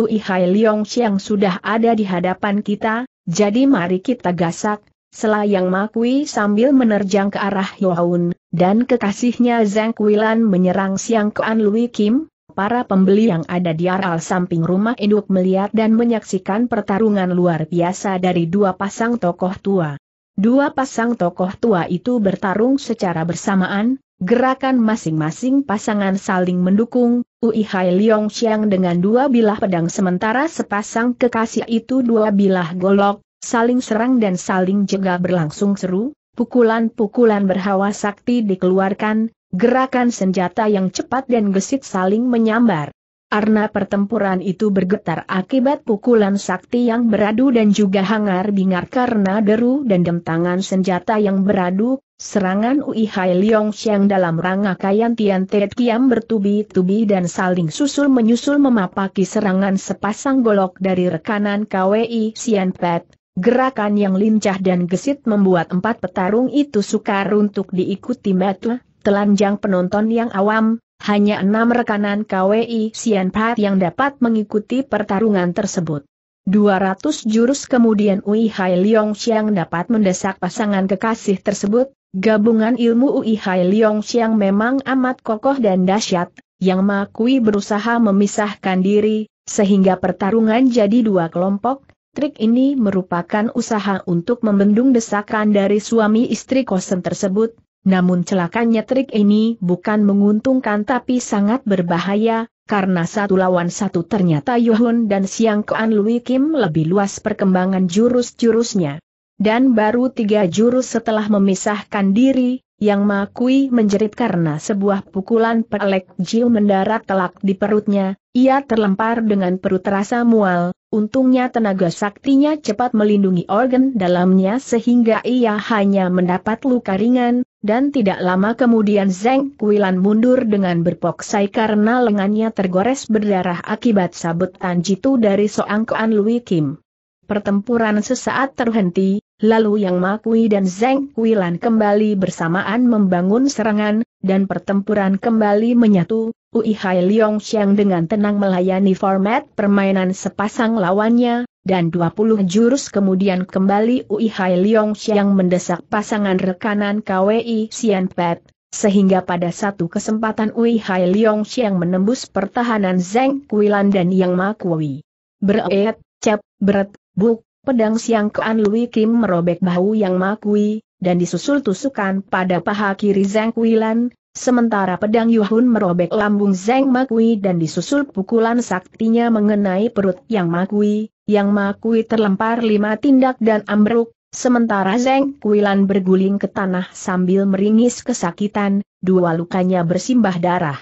Ui Hai Leong Siang sudah ada di hadapan kita, jadi mari kita gasak, Selayang Makui sambil menerjang ke arah Yohaun, dan kekasihnya Zhang Kuilan menyerang Siang Kuan Lui Kim, para pembeli yang ada di aral samping rumah induk melihat dan menyaksikan pertarungan luar biasa dari dua pasang tokoh tua. Dua pasang tokoh tua itu bertarung secara bersamaan, gerakan masing-masing pasangan saling mendukung, Ui Hai Leong Xiang dengan dua bilah pedang sementara sepasang kekasih itu dua bilah golok, Saling serang dan saling jaga berlangsung seru, pukulan-pukulan berhawa sakti dikeluarkan, gerakan senjata yang cepat dan gesit saling menyambar. Arna pertempuran itu bergetar akibat pukulan sakti yang beradu dan juga hangar bingar karena deru dan dentangan senjata yang beradu, serangan Ui Hai Leong Xiang dalam rangkaian Tian Tet Kiam bertubi-tubi dan saling susul-menyusul memapaki serangan sepasang golok dari rekanan KWI Sian Pet, Gerakan yang lincah dan gesit membuat empat petarung itu sukar untuk diikuti metu, telanjang penonton yang awam, hanya enam rekanan KWI Sian Pat yang dapat mengikuti pertarungan tersebut. 200 jurus kemudian Ui Hai Leong Xiang dapat mendesak pasangan kekasih tersebut, gabungan ilmu Ui Hai Leong Xiang memang amat kokoh dan dahsyat, yang Makui berusaha memisahkan diri, sehingga pertarungan jadi dua kelompok, Trik ini merupakan usaha untuk membendung desakan dari suami istri kosen tersebut, namun celakanya trik ini bukan menguntungkan tapi sangat berbahaya, karena satu lawan satu ternyata Yohun dan Siang Kuan Lui Kim lebih luas perkembangan jurus-jurusnya. Dan baru tiga jurus setelah memisahkan diri, yang Makui menjerit karena sebuah pukulan pelek Jiu mendarat telak di perutnya, ia terlempar dengan perut terasa mual, untungnya tenaga saktinya cepat melindungi organ dalamnya sehingga ia hanya mendapat luka ringan, dan tidak lama kemudian Zeng Kuilan mundur dengan berpoksai karena lengannya tergores berdarah akibat sabetan jitu dari Soang Kuan Lui Kim. Pertempuran sesaat terhenti, Lalu Yang Makui dan Zeng Kuilan kembali bersamaan membangun serangan, dan pertempuran kembali menyatu, Ui Hai Leong Xiang dengan tenang melayani format permainan sepasang lawannya, dan 20 jurus kemudian kembali Ui Hai Leong Xiang mendesak pasangan rekanan KWI Xian Pet, sehingga pada satu kesempatan Ui Hai Leong Xiang menembus pertahanan Zeng Kuilan dan Yang Makui. Beret, cep, beret, buk, Pedang Siang Kuan Lui Kim merobek bahu Yang Makui, dan disusul tusukan pada paha kiri Zeng Kuilan, sementara pedang Yuhun merobek lambung Zeng Makui dan disusul pukulan saktinya mengenai perut Yang Makui, Yang Makui terlempar lima tindak dan ambruk, sementara Zeng Kuilan berguling ke tanah sambil meringis kesakitan, dua lukanya bersimbah darah.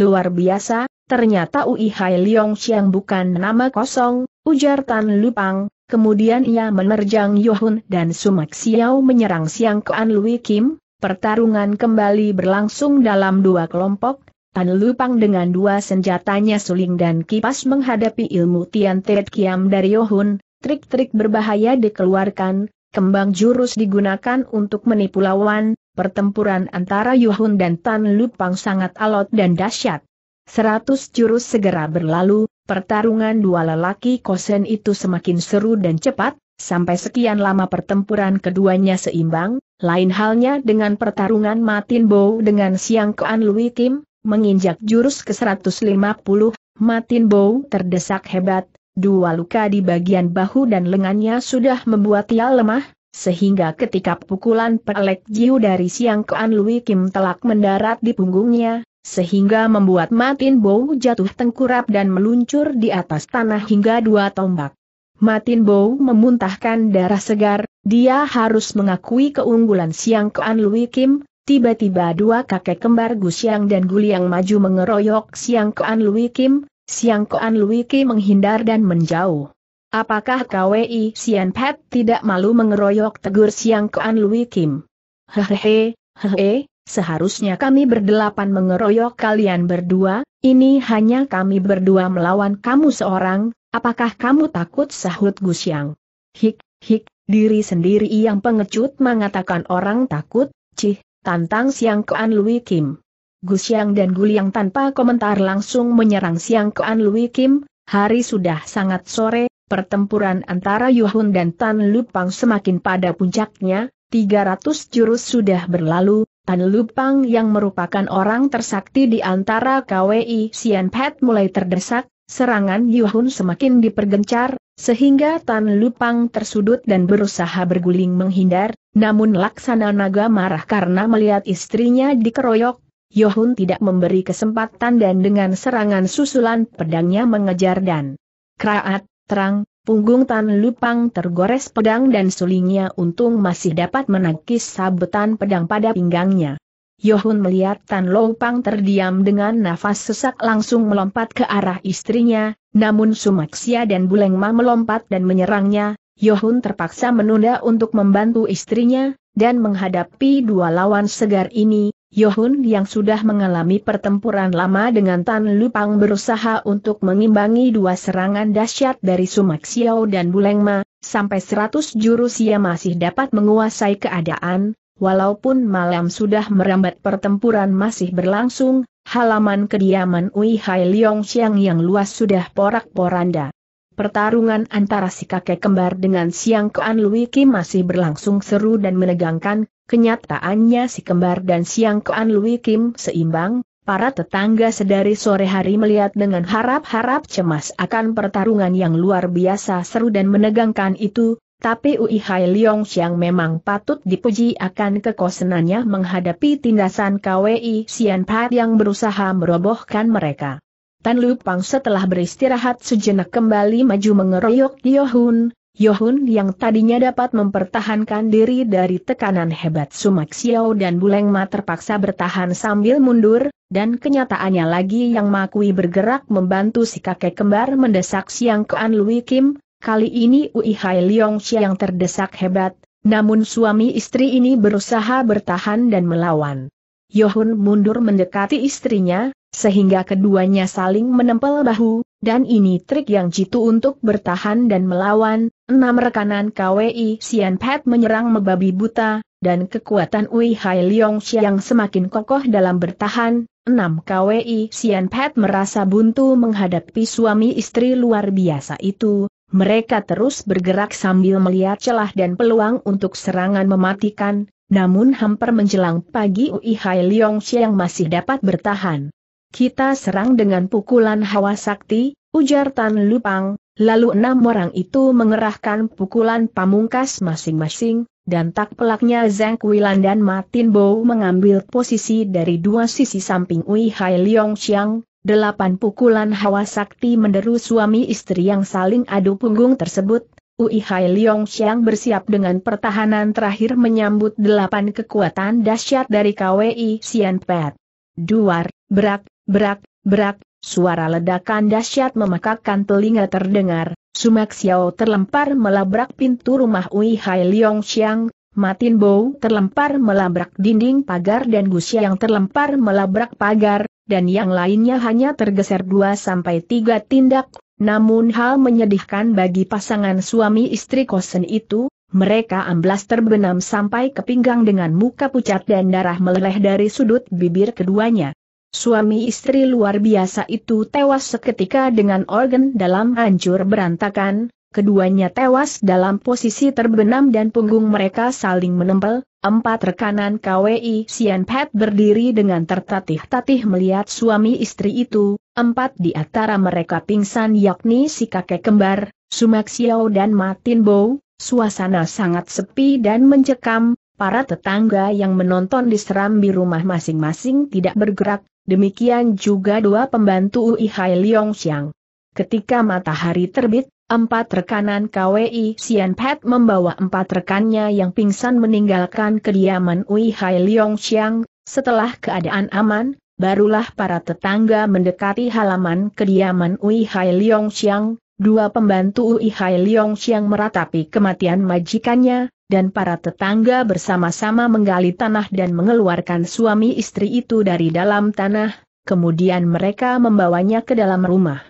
Luar biasa, ternyata Ui Hai Leong Xiang bukan nama kosong, ujar Tan Lupang, Kemudian ia menerjang Yohun dan Sumak Xiao menyerang Siang Kuan Lui Kim, pertarungan kembali berlangsung dalam dua kelompok, Tan Lupang dengan dua senjatanya suling dan kipas menghadapi ilmu Tian Tiet Kiam dari Yohun, trik-trik berbahaya dikeluarkan, kembang jurus digunakan untuk menipu lawan, pertempuran antara Yohun dan Tan Lupang sangat alot dan dahsyat. Seratus jurus segera berlalu, pertarungan dua lelaki kosen itu semakin seru dan cepat, sampai sekian lama pertempuran keduanya seimbang, lain halnya dengan pertarungan Martin Bow dengan Siang Kean Lui Kim, menginjak jurus ke-150, Martin Bow terdesak hebat, dua luka di bagian bahu dan lengannya sudah membuat ia lemah, sehingga ketika pukulan pelek jiu dari Siang Kean Lui Kim telak mendarat di punggungnya, sehingga membuat Martin Bow jatuh tengkurap dan meluncur di atas tanah hingga dua tombak. Martin Bow memuntahkan darah segar, dia harus mengakui keunggulan Siang Kean Lui Kim, tiba-tiba dua kakek kembar Gusiang dan Guliang maju mengeroyok Siang Kean Lui Kim, Siang Kean Lui Kim menghindar dan menjauh. Apakah KWI Sian Pat tidak malu mengeroyok tegur Siang Kean Lui Kim? Hehehe, hehe, Seharusnya kami berdelapan mengeroyok kalian berdua, ini hanya kami berdua melawan kamu seorang, apakah kamu takut sahut Gus Yang. Hik, hik, diri sendiri yang pengecut mengatakan orang takut, cih, tantang Siang Kean Lui Kim. Yang dan Guliang tanpa komentar langsung menyerang Siang Kean Lui Kim, hari sudah sangat sore, pertempuran antara Yuhun dan Tan Lupang semakin pada puncaknya, 300 jurus sudah berlalu, Tan Lupang yang merupakan orang tersakti di antara KWI Sian Pet mulai terdesak, serangan Yuhun semakin dipergencar, sehingga Tan Lupang tersudut dan berusaha berguling menghindar, namun laksana naga marah karena melihat istrinya dikeroyok, Yohun tidak memberi kesempatan dan dengan serangan susulan pedangnya mengejar dan kraat, terang, Punggung Tan Lupang tergores pedang dan sulingnya untung masih dapat menangkis sabetan pedang pada pinggangnya. Yohun melihat Tan Lupang terdiam dengan nafas sesak langsung melompat ke arah istrinya, namun Sumaksia dan Bulengma melompat dan menyerangnya, Yohun terpaksa menunda untuk membantu istrinya, dan menghadapi dua lawan segar ini, Yohun yang sudah mengalami pertempuran lama dengan Tan Lupang berusaha untuk mengimbangi dua serangan dahsyat dari Sumak Xiao dan Bulengma, sampai 100 jurus ia masih dapat menguasai keadaan, walaupun malam sudah merambat pertempuran masih berlangsung, halaman kediaman Ui Hai Leong Xiang yang luas sudah porak-poranda. Pertarungan antara si kakek kembar dengan Siang Kean Lui Kim masih berlangsung seru dan menegangkan, kenyataannya si kembar dan Siang Kean Lui Kim seimbang, para tetangga sedari sore hari melihat dengan harap-harap cemas akan pertarungan yang luar biasa seru dan menegangkan itu, tapi Ui Hai Leong Xiang memang patut dipuji akan kekosenannya menghadapi tindasan KWI Sian Pat yang berusaha merobohkan mereka. Tan Lu Pang setelah beristirahat sejenak kembali maju mengeroyok Yohun, Yohun yang tadinya dapat mempertahankan diri dari tekanan hebat Sumak Xiao dan Buleng Ma terpaksa bertahan sambil mundur, dan kenyataannya lagi yang Makui bergerak membantu si kakek kembar mendesak Siang Kean Lui Kim, kali ini Ui Hai Leong yang terdesak hebat, namun suami istri ini berusaha bertahan dan melawan. Yohun mundur mendekati istrinya, sehingga keduanya saling menempel bahu, dan ini trik yang jitu untuk bertahan dan melawan, enam rekanan KWI Sian Pat menyerang mebabi buta, dan kekuatan Ui Hai Leong yang semakin kokoh dalam bertahan, Enam KWI Sian Pat merasa buntu menghadapi suami istri luar biasa itu, mereka terus bergerak sambil melihat celah dan peluang untuk serangan mematikan, namun hampir menjelang pagi Ui Hai Leong yang masih dapat bertahan. Kita serang dengan pukulan hawa sakti, ujar Tan Lupang, lalu enam orang itu mengerahkan pukulan pamungkas masing-masing, dan tak pelaknya Zhang Kuilan dan Martin Bow mengambil posisi dari dua sisi samping Ui Hai Leong Xiang. delapan pukulan hawa sakti menderu suami istri yang saling adu punggung tersebut, Ui Hai Leong Xiang bersiap dengan pertahanan terakhir menyambut delapan kekuatan dahsyat dari KWI Sian Pet. Duar, berak, Berak, berak, suara ledakan dahsyat memekakkan telinga terdengar, Sumak Xiao terlempar melabrak pintu rumah Ui Hai Leong Xiang, Matin Bow terlempar melabrak dinding pagar dan Gu yang terlempar melabrak pagar, dan yang lainnya hanya tergeser dua sampai tiga tindak, namun hal menyedihkan bagi pasangan suami istri kosen itu, mereka amblas terbenam sampai ke pinggang dengan muka pucat dan darah meleleh dari sudut bibir keduanya. Suami istri luar biasa itu tewas seketika dengan organ dalam hancur berantakan, keduanya tewas dalam posisi terbenam dan punggung mereka saling menempel. Empat rekanan KWI Sian Pat berdiri dengan tertatih-tatih melihat suami istri itu, empat di antara mereka pingsan yakni si kakek kembar, Sumak Xiao dan Martin Bow, suasana sangat sepi dan mencekam, para tetangga yang menonton diseram di rumah masing-masing tidak bergerak, Demikian juga dua pembantu Ui Hai Leong Xiang. Ketika matahari terbit, empat rekanan KWI Sian Pet membawa empat rekannya yang pingsan meninggalkan kediaman Ui Hai Leong Xiang, setelah keadaan aman, barulah para tetangga mendekati halaman kediaman Ui Hai Leong Xiang, dua pembantu Ui Hai Leong Xiang meratapi kematian majikannya, dan para tetangga bersama-sama menggali tanah dan mengeluarkan suami istri itu dari dalam tanah, kemudian mereka membawanya ke dalam rumah.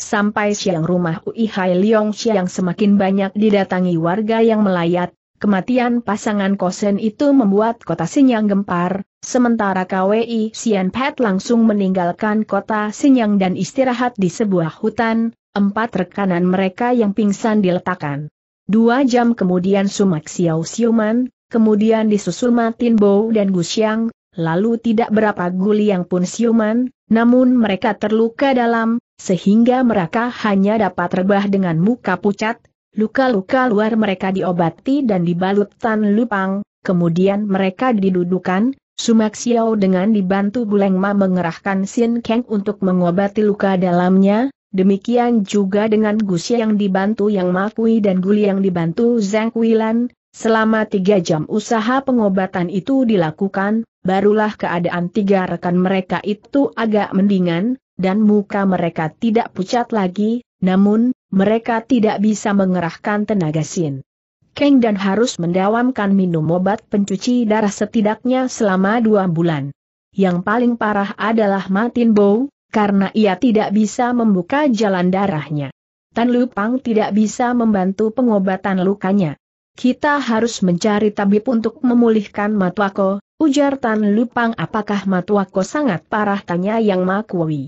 Sampai siang rumah Ui Hai Leong Siang semakin banyak didatangi warga yang melayat, kematian pasangan Kosen itu membuat kota Sinyang gempar, sementara KWI Sian Pet langsung meninggalkan kota Sinyang dan istirahat di sebuah hutan, empat rekanan mereka yang pingsan diletakkan Dua jam kemudian sumak Xiao Xiuman, kemudian disusul Matin Bo dan Gu Xiang, lalu tidak berapa yang pun Xiuman, namun mereka terluka dalam, sehingga mereka hanya dapat rebah dengan muka pucat, luka-luka luar mereka diobati dan dibalut Tan Lupang, kemudian mereka didudukan, Sumak Xiao dengan dibantu Ma mengerahkan Sin Kang untuk mengobati luka dalamnya, Demikian juga dengan Gusi yang dibantu Yang Makui dan Guli yang dibantu Zhang Kuilan, selama tiga jam usaha pengobatan itu dilakukan, barulah keadaan tiga rekan mereka itu agak mendingan, dan muka mereka tidak pucat lagi, namun, mereka tidak bisa mengerahkan tenaga sin. King dan harus mendawamkan minum obat pencuci darah setidaknya selama dua bulan. Yang paling parah adalah Martin Bow, karena ia tidak bisa membuka jalan darahnya. Tan Lupang tidak bisa membantu pengobatan lukanya. Kita harus mencari tabib untuk memulihkan Matuako, ujar Tan Lupang apakah Matuako sangat parah tanya Yang Makui.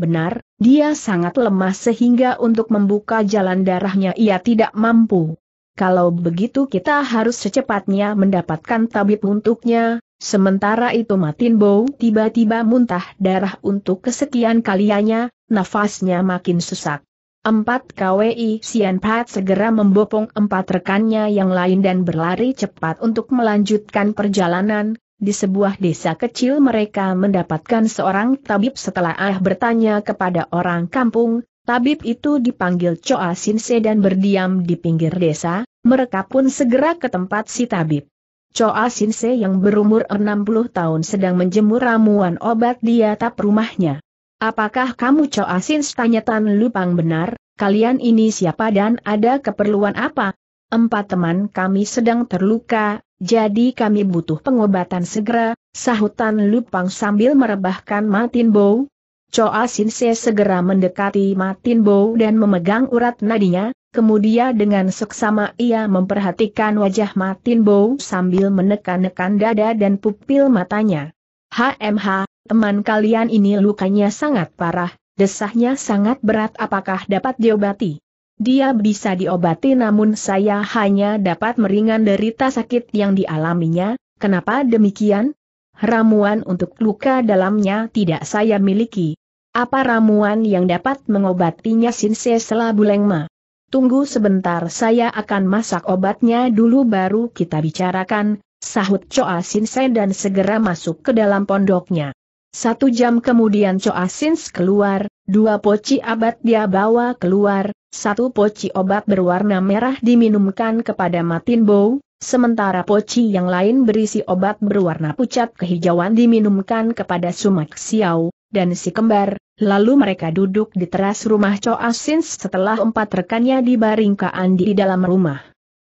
Benar, dia sangat lemah sehingga untuk membuka jalan darahnya ia tidak mampu. Kalau begitu kita harus secepatnya mendapatkan tabib untuknya, Sementara itu Matin Bow tiba-tiba muntah darah untuk kesekian kaliannya, nafasnya makin sesak. Empat KWI Sian Pat segera membopong empat rekannya yang lain dan berlari cepat untuk melanjutkan perjalanan. Di sebuah desa kecil mereka mendapatkan seorang tabib setelah Ah bertanya kepada orang kampung, tabib itu dipanggil Choa Sinse dan berdiam di pinggir desa, mereka pun segera ke tempat si tabib. Choa Sin Se yang berumur 60 tahun sedang menjemur ramuan obat di atap rumahnya. Apakah kamu Choa Sin tanya Tan Lupang benar, kalian ini siapa dan ada keperluan apa? Empat teman kami sedang terluka, jadi kami butuh pengobatan segera, sahut Tan Lupang sambil merebahkan Martin Bow. Choa Sin Se segera mendekati Martin Bow dan memegang urat nadinya, Kemudian dengan seksama ia memperhatikan wajah Martin Bow sambil menekan-nekan dada dan pupil matanya. HMH, teman kalian ini lukanya sangat parah, desahnya sangat berat apakah dapat diobati? Dia bisa diobati namun saya hanya dapat meringan derita sakit yang dialaminya, kenapa demikian? Ramuan untuk luka dalamnya tidak saya miliki. Apa ramuan yang dapat mengobatinya Sinse Selabulengma? Tunggu sebentar saya akan masak obatnya dulu baru kita bicarakan, sahut Choa Sinsei dan segera masuk ke dalam pondoknya. Satu jam kemudian Choa Sins keluar, dua poci abad dia bawa keluar, satu poci obat berwarna merah diminumkan kepada Matin Bow, sementara poci yang lain berisi obat berwarna pucat kehijauan diminumkan kepada Sumak Xiao, dan si kembar, Lalu mereka duduk di teras rumah Choa Sins setelah empat rekannya dibaringkan di dalam rumah.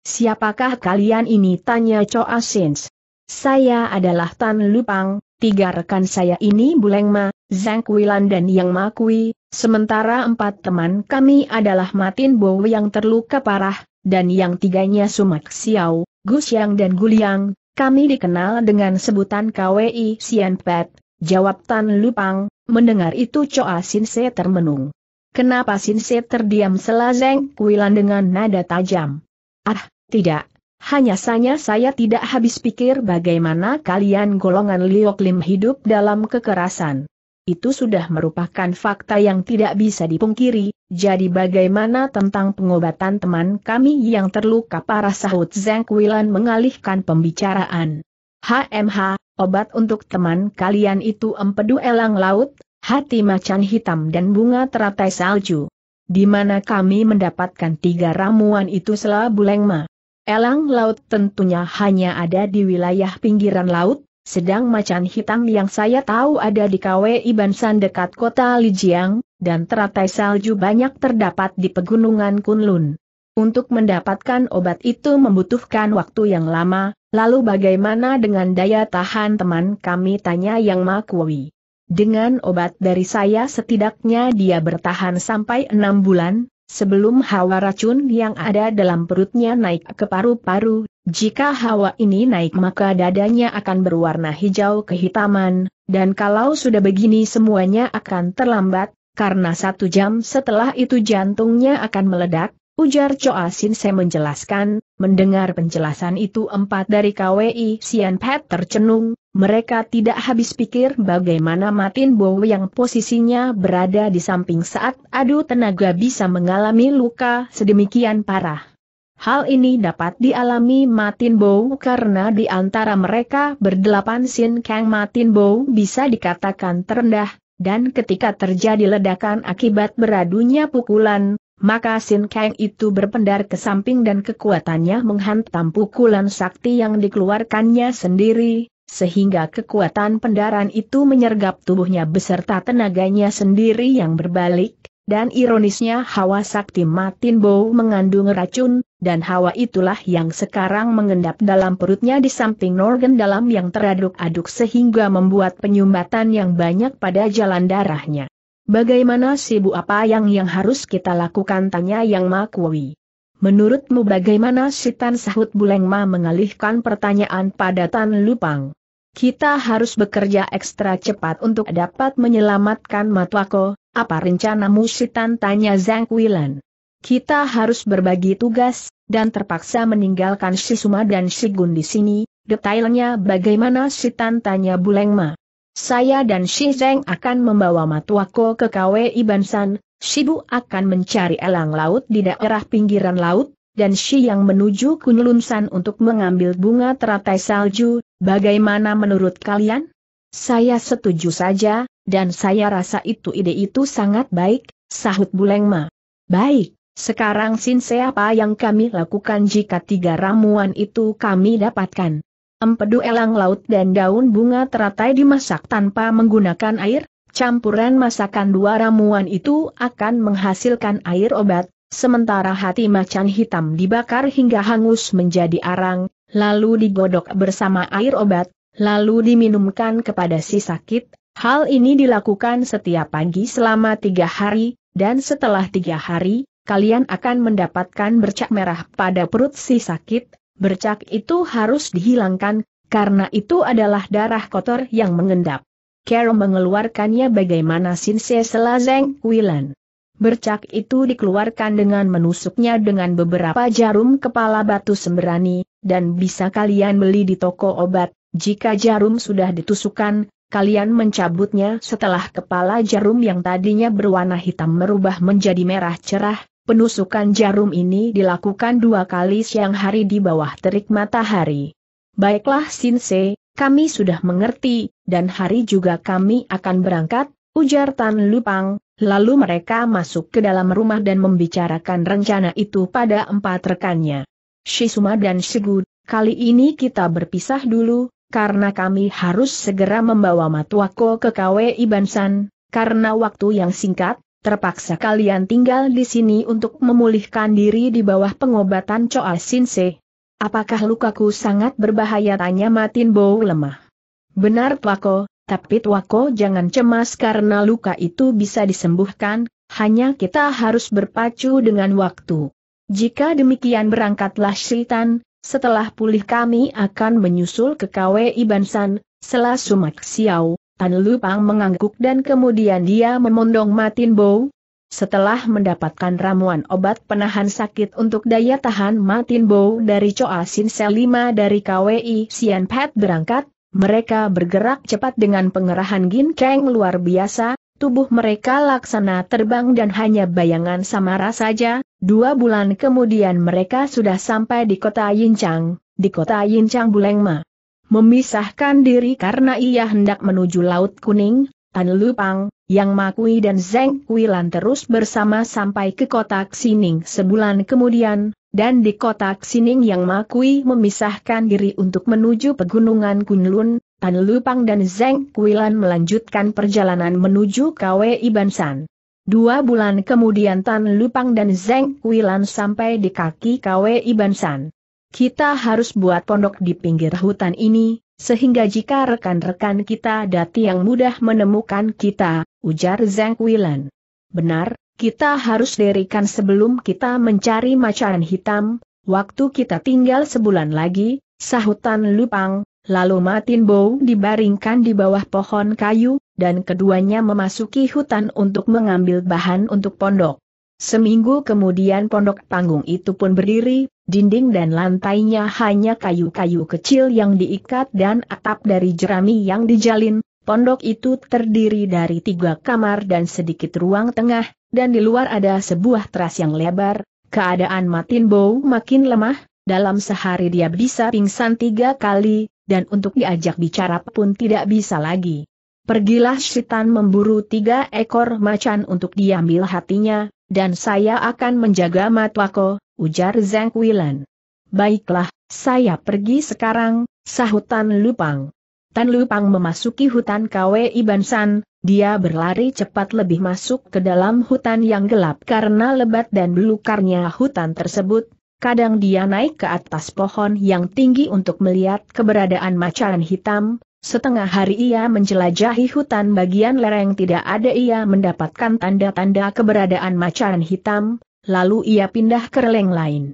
Siapakah kalian ini? tanya Choa Sins. Saya adalah Tan Lupang, tiga rekan saya ini Bulengma, Ma, Zhang Kuilan dan Yang Makui, sementara empat teman kami adalah Matin Bo yang terluka parah, dan yang tiganya Sumak Xiao, Gu Xiang dan Guliang, kami dikenal dengan sebutan KWI Sian Pet, Jawab Tan Lupang, mendengar itu coa Sin termenung. Kenapa Sin terdiam selazeng kuilan dengan nada tajam? Ah, tidak. Hanya saja saya tidak habis pikir bagaimana kalian golongan Liok Lim hidup dalam kekerasan. Itu sudah merupakan fakta yang tidak bisa dipungkiri, jadi bagaimana tentang pengobatan teman kami yang terluka parah sahut Zeng Kuilan mengalihkan pembicaraan. HMH, obat untuk teman kalian itu empedu elang laut, hati macan hitam dan bunga teratai salju. Di mana kami mendapatkan tiga ramuan itu selah bulengma. Elang laut tentunya hanya ada di wilayah pinggiran laut, sedang macan hitam yang saya tahu ada di KW Ibansan dekat kota Lijiang, dan teratai salju banyak terdapat di pegunungan Kunlun. Untuk mendapatkan obat itu membutuhkan waktu yang lama, lalu bagaimana dengan daya tahan teman kami tanya Yang Makwawi. Dengan obat dari saya setidaknya dia bertahan sampai enam bulan, sebelum hawa racun yang ada dalam perutnya naik ke paru-paru, jika hawa ini naik maka dadanya akan berwarna hijau kehitaman, dan kalau sudah begini semuanya akan terlambat, karena satu jam setelah itu jantungnya akan meledak, Ujar Choa Sin Se menjelaskan, mendengar penjelasan itu empat dari KWI Sian Pet tercenung, mereka tidak habis pikir bagaimana Matin Bow yang posisinya berada di samping saat adu tenaga bisa mengalami luka sedemikian parah. Hal ini dapat dialami Matin Bow karena di antara mereka berdelapan Sin Kang Matin Bow bisa dikatakan terendah, dan ketika terjadi ledakan akibat beradunya pukulan, maka Sin Kang itu berpendar ke samping dan kekuatannya menghantam pukulan sakti yang dikeluarkannya sendiri, sehingga kekuatan pendaran itu menyergap tubuhnya beserta tenaganya sendiri yang berbalik, dan ironisnya hawa sakti Matin Bow mengandung racun, dan hawa itulah yang sekarang mengendap dalam perutnya di samping Norgan dalam yang teraduk-aduk sehingga membuat penyumbatan yang banyak pada jalan darahnya. Bagaimana Sibu apa yang yang harus kita lakukan tanya Yang makwui. Menurutmu bagaimana si Tan Sahut Bulengma mengalihkan pertanyaan pada Tan Lupang? Kita harus bekerja ekstra cepat untuk dapat menyelamatkan Matwako, apa rencanamu Sitan tanya Zhang wilan. Kita harus berbagi tugas, dan terpaksa meninggalkan si Suma dan si Gun di sini, detailnya bagaimana Sitan Tan tanya Bulengma. Saya dan Shi Zeng akan membawa Matuako ke KW Ibansan, Shibu akan mencari elang laut di daerah pinggiran laut, dan Shi yang menuju Kunlunsan untuk mengambil bunga teratai salju, bagaimana menurut kalian? Saya setuju saja, dan saya rasa itu ide itu sangat baik, sahut Bulengma. Baik, sekarang sin apa yang kami lakukan jika tiga ramuan itu kami dapatkan? empedu elang laut dan daun bunga teratai dimasak tanpa menggunakan air, campuran masakan dua ramuan itu akan menghasilkan air obat, sementara hati macan hitam dibakar hingga hangus menjadi arang, lalu digodok bersama air obat, lalu diminumkan kepada si sakit. Hal ini dilakukan setiap pagi selama tiga hari, dan setelah tiga hari, kalian akan mendapatkan bercak merah pada perut si sakit, bercak itu harus dihilangkan, karena itu adalah darah kotor yang mengendap. Carol mengeluarkannya bagaimana Sinse Selazeng Wilan. Bercak itu dikeluarkan dengan menusuknya dengan beberapa jarum kepala batu sembrani, dan bisa kalian beli di toko obat, jika jarum sudah ditusukkan, kalian mencabutnya setelah kepala jarum yang tadinya berwarna hitam merubah menjadi merah cerah, Penusukan jarum ini dilakukan dua kali siang hari di bawah terik matahari. Baiklah Sinse, kami sudah mengerti, dan hari juga kami akan berangkat, ujar Tan Lupang, lalu mereka masuk ke dalam rumah dan membicarakan rencana itu pada empat rekannya. Shisuma dan Shigud, kali ini kita berpisah dulu, karena kami harus segera membawa Matuako ke KWI Bansan, karena waktu yang singkat, terpaksa kalian tinggal di sini untuk memulihkan diri di bawah pengobatan Choa ah Sinse. Apakah lukaku sangat berbahaya tanya Matin Bow lemah. Benar Tuako, tapi Tuako jangan cemas karena luka itu bisa disembuhkan, hanya kita harus berpacu dengan waktu. Jika demikian berangkatlah Shitan, setelah pulih kami akan menyusul ke KWI Bansan, Selasumak Sumak Tan Lupang mengangguk dan kemudian dia memondong Matin Bow. Setelah mendapatkan ramuan obat penahan sakit untuk daya tahan Matin Bow dari Choa Sin Selima dari KWI Sian Pat berangkat, mereka bergerak cepat dengan pengerahan ginkeng luar biasa, tubuh mereka laksana terbang dan hanya bayangan samara saja, dua bulan kemudian mereka sudah sampai di kota Yinchang, di kota Yincang Bulengma memisahkan diri karena ia hendak menuju Laut Kuning, Tan Lupang, yang Makui dan Zeng Kuilan terus bersama sampai ke Kota Xining sebulan kemudian, dan di Kota Xining yang Makui memisahkan diri untuk menuju pegunungan Kunlun, Tan Lupang dan Zeng Kuilan melanjutkan perjalanan menuju Kwe Ibansan. Dua bulan kemudian Tan Lupang dan Zeng Kuilan sampai di kaki Kwe Ibansan. Kita harus buat pondok di pinggir hutan ini, sehingga jika rekan-rekan kita dati yang mudah menemukan kita, ujar Zhang Wilan. Benar, kita harus dirikan sebelum kita mencari macan hitam, waktu kita tinggal sebulan lagi, sahutan lupang, lalu Matin Bow dibaringkan di bawah pohon kayu, dan keduanya memasuki hutan untuk mengambil bahan untuk pondok. Seminggu kemudian pondok panggung itu pun berdiri, Dinding dan lantainya hanya kayu-kayu kecil yang diikat dan atap dari jerami yang dijalin, pondok itu terdiri dari tiga kamar dan sedikit ruang tengah, dan di luar ada sebuah teras yang lebar, keadaan Matin Bow makin lemah, dalam sehari dia bisa pingsan tiga kali, dan untuk diajak bicara pun tidak bisa lagi. Pergilah setan memburu tiga ekor macan untuk diambil hatinya, dan saya akan menjaga Matwako, ujar Zhang Wilan. Baiklah, saya pergi sekarang, sahutan Tan Lupang. Tan Lupang memasuki hutan Iban San. dia berlari cepat lebih masuk ke dalam hutan yang gelap karena lebat dan belukarnya hutan tersebut. Kadang dia naik ke atas pohon yang tinggi untuk melihat keberadaan macan hitam, setengah hari ia menjelajahi hutan bagian lereng tidak ada ia mendapatkan tanda-tanda keberadaan macan hitam, lalu ia pindah ke releng lain.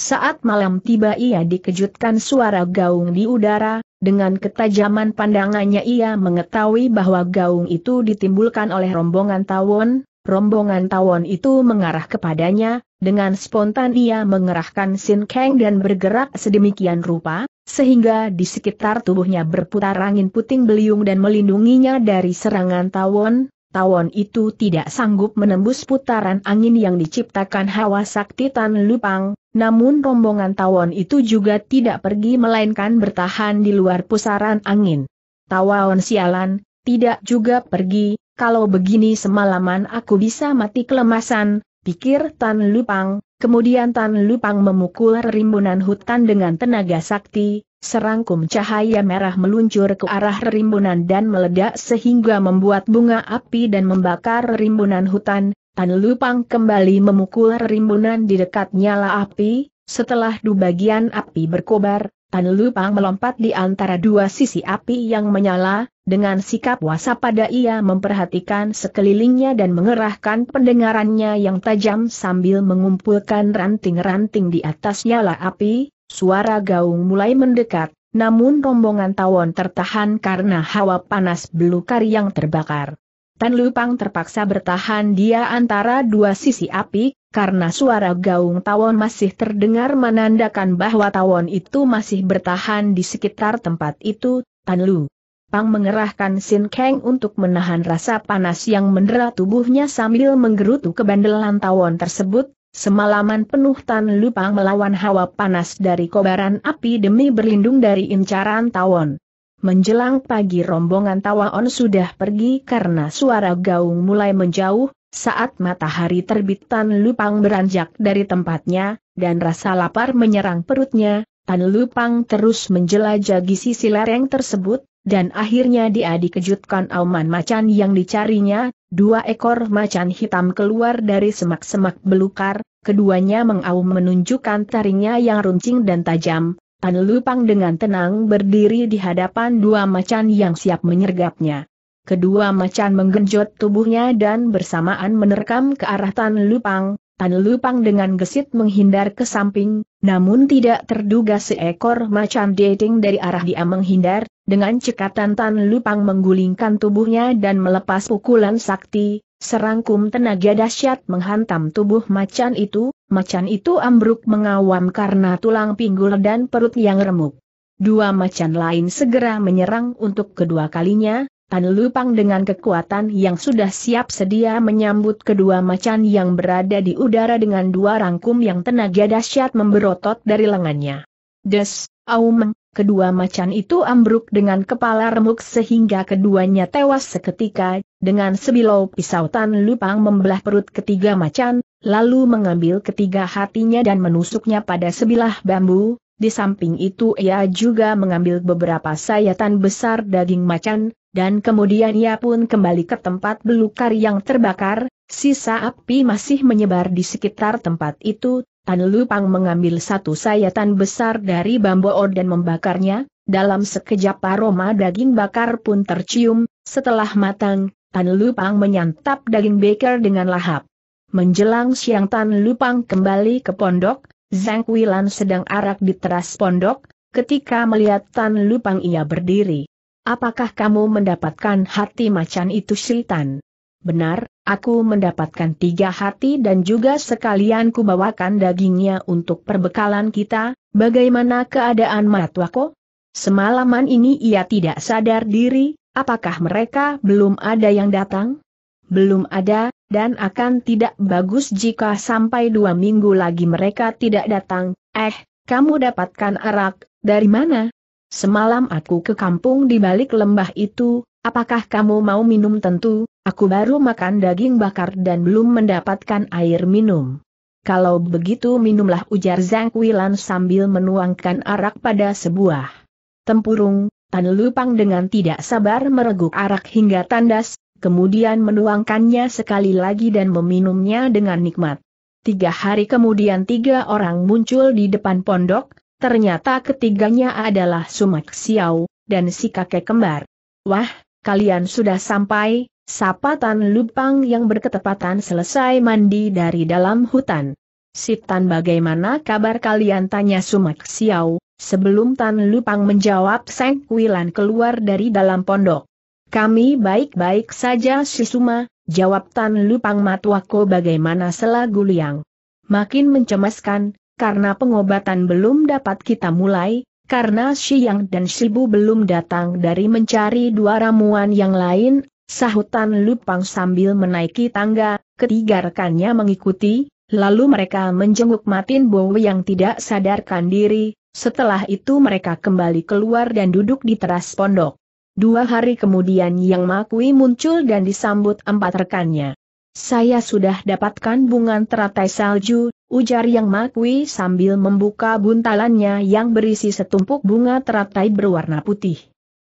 Saat malam tiba ia dikejutkan suara gaung di udara, dengan ketajaman pandangannya ia mengetahui bahwa gaung itu ditimbulkan oleh rombongan tawon, rombongan tawon itu mengarah kepadanya, dengan spontan ia mengerahkan Sin Kang dan bergerak sedemikian rupa, sehingga di sekitar tubuhnya berputar angin puting beliung dan melindunginya dari serangan tawon, tawon itu tidak sanggup menembus putaran angin yang diciptakan hawa sakti Tan Lupang, namun rombongan tawon itu juga tidak pergi melainkan bertahan di luar pusaran angin. Tawon sialan, tidak juga pergi, kalau begini semalaman aku bisa mati kelemasan, pikir Tan Lupang, kemudian Tan Lupang memukul rimbunan hutan dengan tenaga sakti, Serangkum cahaya merah meluncur ke arah rimbunan dan meledak sehingga membuat bunga api dan membakar rimbunan hutan, Tan Lupang kembali memukul rimbunan di dekat nyala api, setelah dua bagian api berkobar, Tan Lupang melompat di antara dua sisi api yang menyala, dengan sikap waspada ia memperhatikan sekelilingnya dan mengerahkan pendengarannya yang tajam sambil mengumpulkan ranting-ranting di atas nyala api, Suara gaung mulai mendekat, namun rombongan tawon tertahan karena hawa panas belukar yang terbakar. Tan Lupang terpaksa bertahan dia antara dua sisi api, karena suara gaung tawon masih terdengar menandakan bahwa tawon itu masih bertahan di sekitar tempat itu, Tan Lu. Pang mengerahkan Sin Kang untuk menahan rasa panas yang mendera tubuhnya sambil menggerutu kebandelan tawon tersebut, Semalaman penuh Tan Lupang melawan hawa panas dari kobaran api demi berlindung dari incaran tawon. Menjelang pagi rombongan tawon sudah pergi karena suara gaung mulai menjauh, saat matahari terbit Tan Lupang beranjak dari tempatnya, dan rasa lapar menyerang perutnya, Tan Lupang terus menjelajahi sisi lereng tersebut, dan akhirnya dia dikejutkan auman macan yang dicarinya, dua ekor macan hitam keluar dari semak-semak belukar, keduanya mengaum menunjukkan taringnya yang runcing dan tajam, Tan Lupang dengan tenang berdiri di hadapan dua macan yang siap menyergapnya. Kedua macan menggenjot tubuhnya dan bersamaan menerkam ke arah Tan Lupang, Tan Lupang dengan gesit menghindar ke samping, namun tidak terduga seekor macan dating dari arah dia menghindar, dengan cekatan Tan Lupang menggulingkan tubuhnya dan melepas pukulan sakti, serangkum tenaga dahsyat menghantam tubuh macan itu, macan itu ambruk mengawam karena tulang pinggul dan perut yang remuk. Dua macan lain segera menyerang untuk kedua kalinya, Tan Lupang dengan kekuatan yang sudah siap sedia menyambut kedua macan yang berada di udara dengan dua rangkum yang tenaga dahsyat memberotot dari lengannya. Des, aumeng, kedua macan itu ambruk dengan kepala remuk sehingga keduanya tewas seketika, dengan sebilau pisau Tan Lupang membelah perut ketiga macan, lalu mengambil ketiga hatinya dan menusuknya pada sebilah bambu, di samping itu ia juga mengambil beberapa sayatan besar daging macan, dan kemudian ia pun kembali ke tempat belukar yang terbakar, sisa api masih menyebar di sekitar tempat itu, Tan Lupang mengambil satu sayatan besar dari bambu dan membakarnya, dalam sekejap aroma daging bakar pun tercium, setelah matang, Tan Lupang menyantap daging beker dengan lahap. Menjelang siang Tan Lupang kembali ke pondok, Zhang Quilan sedang arak di teras pondok, ketika melihat Tan Lupang ia berdiri. Apakah kamu mendapatkan hati macan itu Sultan? Benar, aku mendapatkan tiga hati dan juga sekalian kubawakan dagingnya untuk perbekalan kita, bagaimana keadaan Matwako? Semalaman ini ia tidak sadar diri, apakah mereka belum ada yang datang? belum ada, dan akan tidak bagus jika sampai dua minggu lagi mereka tidak datang. Eh, kamu dapatkan arak, dari mana? Semalam aku ke kampung di balik lembah itu, apakah kamu mau minum tentu? Aku baru makan daging bakar dan belum mendapatkan air minum. Kalau begitu minumlah ujar Zhang Kuilan sambil menuangkan arak pada sebuah tempurung, Tan Lupang dengan tidak sabar mereguk arak hingga tandas, kemudian menuangkannya sekali lagi dan meminumnya dengan nikmat. Tiga hari kemudian tiga orang muncul di depan pondok, ternyata ketiganya adalah Sumak Xiao, dan si kakek kembar. Wah, kalian sudah sampai, Sapatan Lupang yang berketepatan selesai mandi dari dalam hutan. Si Tan bagaimana kabar kalian tanya Sumak Xiao, sebelum Tan Lupang menjawab Seng Wilan keluar dari dalam pondok. Kami baik-baik saja Sisuma, jawab Tan Lupang Matwako. bagaimana selagu liang. Makin mencemaskan, karena pengobatan belum dapat kita mulai, karena Siang dan Sibu belum datang dari mencari dua ramuan yang lain, sahutan Lupang sambil menaiki tangga, ketiga rekannya mengikuti, lalu mereka menjenguk Matin Bowo yang tidak sadarkan diri, setelah itu mereka kembali keluar dan duduk di teras pondok. Dua hari kemudian Yang Makui muncul dan disambut empat rekannya. Saya sudah dapatkan bunga teratai salju, ujar Yang Makui sambil membuka buntalannya yang berisi setumpuk bunga teratai berwarna putih.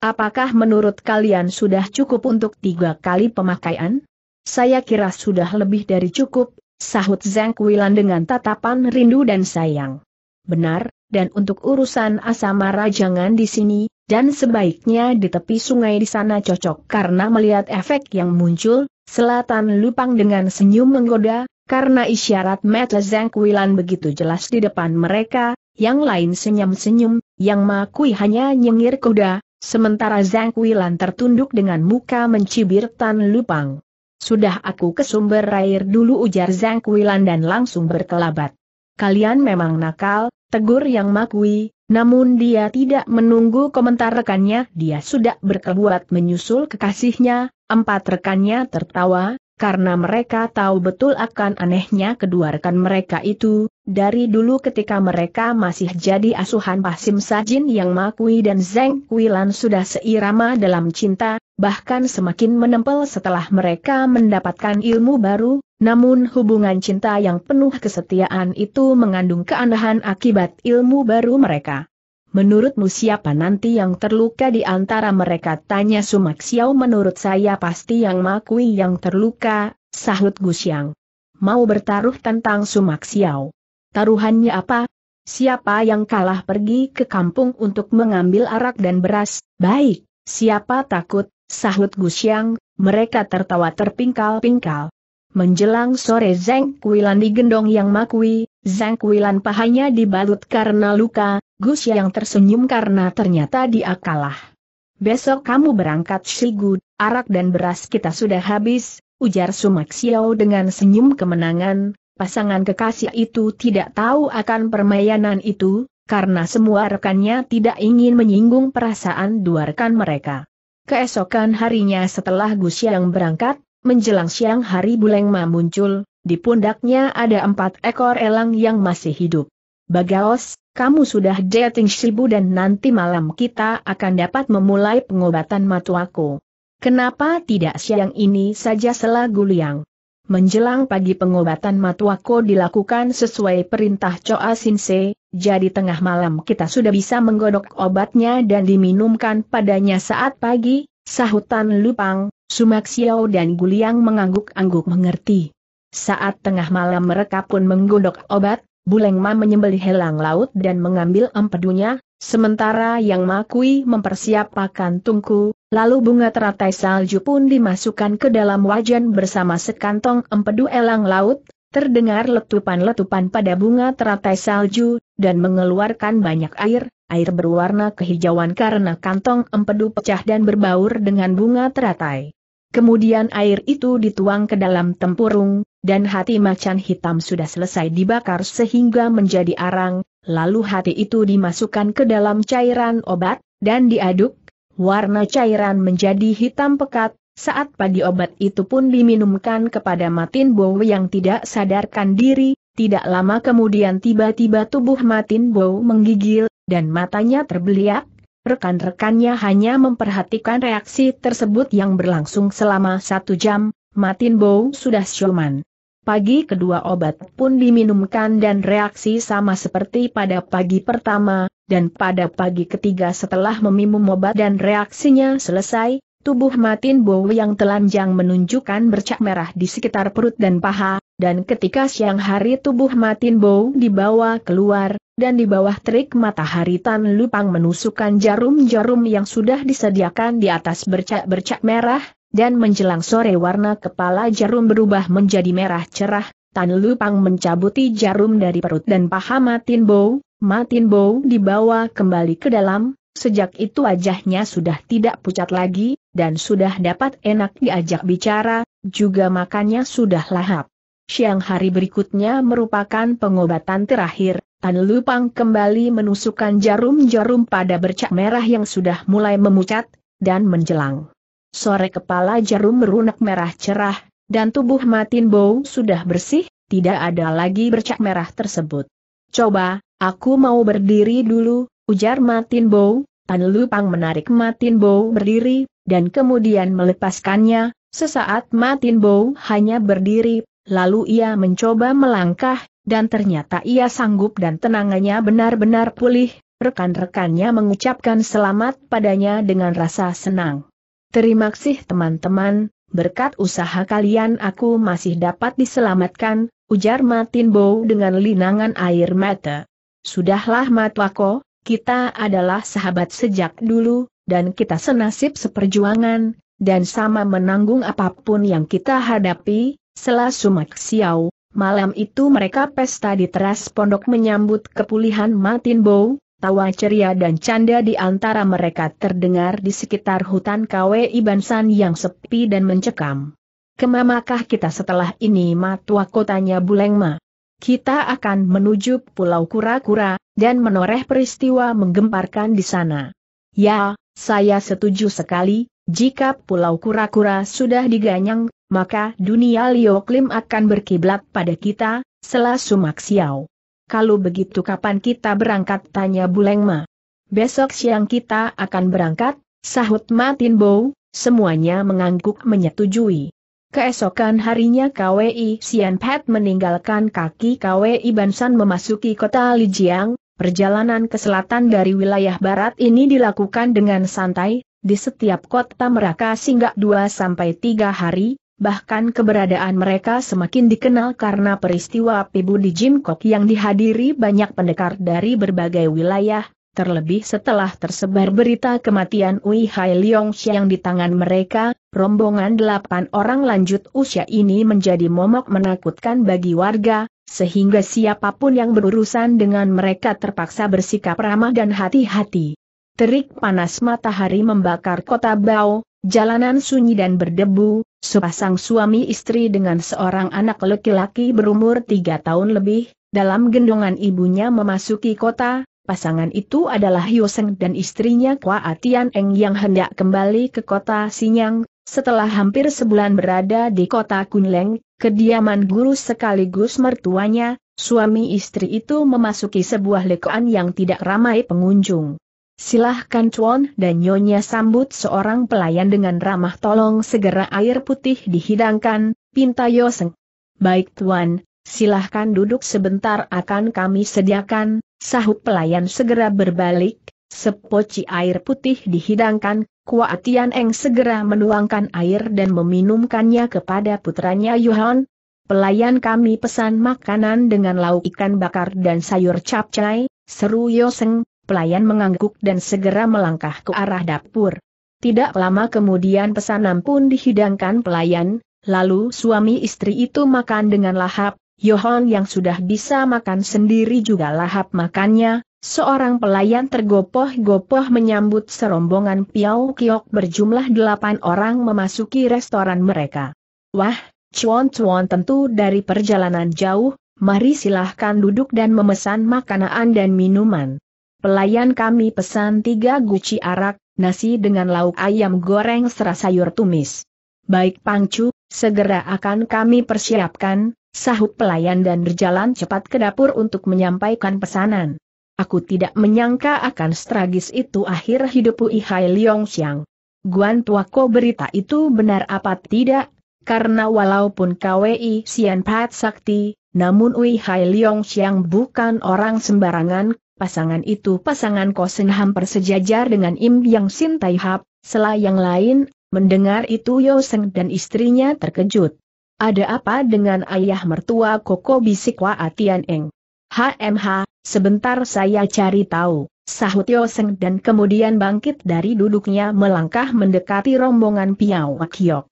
Apakah menurut kalian sudah cukup untuk tiga kali pemakaian? Saya kira sudah lebih dari cukup, sahut Zhang Kuilan dengan tatapan rindu dan sayang. Benar, dan untuk urusan Asamara jangan di sini, dan sebaiknya di tepi sungai di sana cocok karena melihat efek yang muncul, selatan lupang dengan senyum menggoda, karena isyarat Metlezeng Kuilan begitu jelas di depan mereka, yang lain senyum-senyum, yang makui hanya nyengir kuda, sementara Zhang Kuilan tertunduk dengan muka mencibir Tan Lupang. Sudah aku ke sumber air dulu ujar Zhang Kuilan dan langsung berkelabat. Kalian memang nakal, tegur yang makui, namun dia tidak menunggu komentar rekannya, dia sudah berkebuat menyusul kekasihnya, empat rekannya tertawa, karena mereka tahu betul akan anehnya kedua rekan mereka itu, dari dulu ketika mereka masih jadi asuhan Pasim Sajin yang Makui dan Zeng Kuilan sudah seirama dalam cinta, bahkan semakin menempel setelah mereka mendapatkan ilmu baru, namun hubungan cinta yang penuh kesetiaan itu mengandung keanehan akibat ilmu baru mereka. Menurutmu siapa nanti yang terluka di antara mereka? Tanya Sumak Xiao menurut saya pasti yang Makui yang terluka, sahut Gusyang. Mau bertaruh tentang Sumak Xiao. Taruhannya apa? Siapa yang kalah pergi ke kampung untuk mengambil arak dan beras? Baik, siapa takut? Sahut Gusyang, mereka tertawa terpingkal-pingkal. Menjelang sore Zeng Kuilan digendong yang makui, Zeng Kuilan pahanya dibalut karena luka, Gus yang tersenyum karena ternyata dia kalah. Besok kamu berangkat Shigu, arak dan beras kita sudah habis, ujar Sumak Xiao dengan senyum kemenangan, pasangan kekasih itu tidak tahu akan permainan itu, karena semua rekannya tidak ingin menyinggung perasaan dua rekan mereka. Keesokan harinya setelah Gus yang berangkat, menjelang siang hari Buleng Ma muncul, di pundaknya ada empat ekor elang yang masih hidup. Bagaos, kamu sudah dating Shibu dan nanti malam kita akan dapat memulai pengobatan matuaku. Kenapa tidak siang ini saja selah Guliang? Menjelang pagi pengobatan matuako dilakukan sesuai perintah Choa Sinse, jadi tengah malam kita sudah bisa menggodok obatnya dan diminumkan padanya saat pagi, sahutan Lupang, Sumak Xiao dan Guliang mengangguk-angguk mengerti. Saat tengah malam mereka pun menggodok obat, Buleng Ma menyembeli helang laut dan mengambil empedunya, sementara Yang Makui mempersiapkan tungku, lalu bunga teratai salju pun dimasukkan ke dalam wajan bersama sekantong empedu elang laut, terdengar letupan-letupan pada bunga teratai salju, dan mengeluarkan banyak air, air berwarna kehijauan karena kantong empedu pecah dan berbaur dengan bunga teratai. Kemudian air itu dituang ke dalam tempurung, dan hati macan hitam sudah selesai dibakar sehingga menjadi arang, lalu hati itu dimasukkan ke dalam cairan obat, dan diaduk, warna cairan menjadi hitam pekat, saat padi obat itu pun diminumkan kepada Matin Bow yang tidak sadarkan diri, tidak lama kemudian tiba-tiba tubuh Matin Bow menggigil, dan matanya terbeliak, Rekan-rekannya hanya memperhatikan reaksi tersebut yang berlangsung selama satu jam, Matin Bow sudah siuman. Pagi kedua obat pun diminumkan dan reaksi sama seperti pada pagi pertama, dan pada pagi ketiga setelah meminum obat dan reaksinya selesai, tubuh Matin Bow yang telanjang menunjukkan bercak merah di sekitar perut dan paha, dan ketika siang hari tubuh Matin Bow dibawa keluar, dan di bawah terik matahari Tan Lupang menusukkan jarum-jarum yang sudah disediakan di atas bercak-bercak merah, dan menjelang sore warna kepala jarum berubah menjadi merah cerah, Tan Lupang mencabuti jarum dari perut dan paha Matin Bow, Matin Bow dibawa kembali ke dalam, sejak itu wajahnya sudah tidak pucat lagi, dan sudah dapat enak diajak bicara, juga makannya sudah lahap. Siang hari berikutnya merupakan pengobatan terakhir, Tan Lupang kembali menusukkan jarum-jarum pada bercak merah yang sudah mulai memucat, dan menjelang. Sore kepala jarum merunak merah cerah, dan tubuh Matin Bow sudah bersih, tidak ada lagi bercak merah tersebut. Coba, aku mau berdiri dulu, ujar Matin Bow, Tan Lupang menarik Matin Bow berdiri, dan kemudian melepaskannya, sesaat Matin Bow hanya berdiri Lalu ia mencoba melangkah, dan ternyata ia sanggup dan tenangannya benar-benar pulih, rekan-rekannya mengucapkan selamat padanya dengan rasa senang. Terima kasih teman-teman, berkat usaha kalian aku masih dapat diselamatkan, ujar Martin Bow dengan linangan air mata. Sudahlah Matwako, kita adalah sahabat sejak dulu, dan kita senasib seperjuangan, dan sama menanggung apapun yang kita hadapi, sumak Xiao, malam itu mereka pesta di teras pondok menyambut kepulihan Martin Bow, Tawa ceria dan canda di antara mereka terdengar di sekitar hutan Iban San yang sepi dan mencekam. Kemamakah kita setelah ini matua kotanya Bulengma? Kita akan menuju Pulau Kura-Kura, dan menoreh peristiwa menggemparkan di sana. Ya, saya setuju sekali, jika Pulau Kura-Kura sudah diganyang, maka dunia Lioklim akan berkiblat pada kita, selasu maksiau. Kalau begitu kapan kita berangkat tanya Bulengma. Besok siang kita akan berangkat, sahut Matinbo. Bow, semuanya mengangguk menyetujui. Keesokan harinya KWI Sian Pat meninggalkan kaki KWI Bansan memasuki kota Lijiang, perjalanan ke selatan dari wilayah barat ini dilakukan dengan santai, di setiap kota mereka singgah 2-3 hari, bahkan keberadaan mereka semakin dikenal karena peristiwa Pibu di Jimkok yang dihadiri banyak pendekar dari berbagai wilayah, terlebih setelah tersebar berita kematian Ui Hai Leong yang di tangan mereka, rombongan delapan orang lanjut usia ini menjadi momok menakutkan bagi warga, sehingga siapapun yang berurusan dengan mereka terpaksa bersikap ramah dan hati-hati. Terik panas matahari membakar kota Bao, jalanan sunyi dan berdebu, Sepasang suami istri dengan seorang anak laki-laki berumur tiga tahun lebih, dalam gendongan ibunya memasuki kota, pasangan itu adalah Yoseng dan istrinya Kwa Eng yang hendak kembali ke kota Sinyang, setelah hampir sebulan berada di kota Kunleng, kediaman guru sekaligus mertuanya, suami istri itu memasuki sebuah lekoan yang tidak ramai pengunjung. Silahkan Chuan dan Nyonya sambut seorang pelayan dengan ramah tolong segera air putih dihidangkan, pinta Yoseng. Baik Tuan, silahkan duduk sebentar akan kami sediakan, sahut pelayan segera berbalik, sepoci air putih dihidangkan, Kuatian Eng segera menuangkan air dan meminumkannya kepada putranya Yuhan. Pelayan kami pesan makanan dengan lauk ikan bakar dan sayur capcay, seru Yoseng, pelayan mengangguk dan segera melangkah ke arah dapur. Tidak lama kemudian pesanan pun dihidangkan pelayan, lalu suami istri itu makan dengan lahap, Yohon yang sudah bisa makan sendiri juga lahap makannya, seorang pelayan tergopoh-gopoh menyambut serombongan Piau Kiok berjumlah delapan orang memasuki restoran mereka. Wah, cuan-cuan tentu dari perjalanan jauh, mari silahkan duduk dan memesan makanan dan minuman. Pelayan kami pesan tiga guci arak, nasi dengan lauk ayam goreng serasa sayur tumis. Baik pangcu, segera akan kami persiapkan, sahut pelayan dan berjalan cepat ke dapur untuk menyampaikan pesanan. Aku tidak menyangka akan stragis itu akhir hidup Ui Hai Leong Xiang. Guan Tuako berita itu benar apa tidak? Karena walaupun KWI Sian Pat Sakti, namun Ui Hai Leong Xiang bukan orang sembarangan, pasangan itu pasangan Kosenham persejajar dengan Im Yang Sin Tai Hap, selah yang lain, mendengar itu Yoseng dan istrinya terkejut. Ada apa dengan ayah mertua Koko Bisikwa Atian Eng? HMH, sebentar saya cari tahu, sahut Yoseng dan kemudian bangkit dari duduknya melangkah mendekati rombongan Piao Kiok.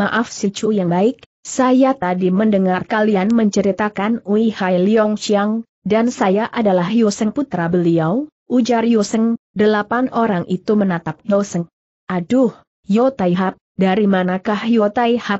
Maaf si Chu yang baik, saya tadi mendengar kalian menceritakan Ui Hai Leong Xiang, dan saya adalah Yoseng putra beliau, ujar Yoseng, delapan orang itu menatap Yoseng. Aduh, Yo dari manakah Yo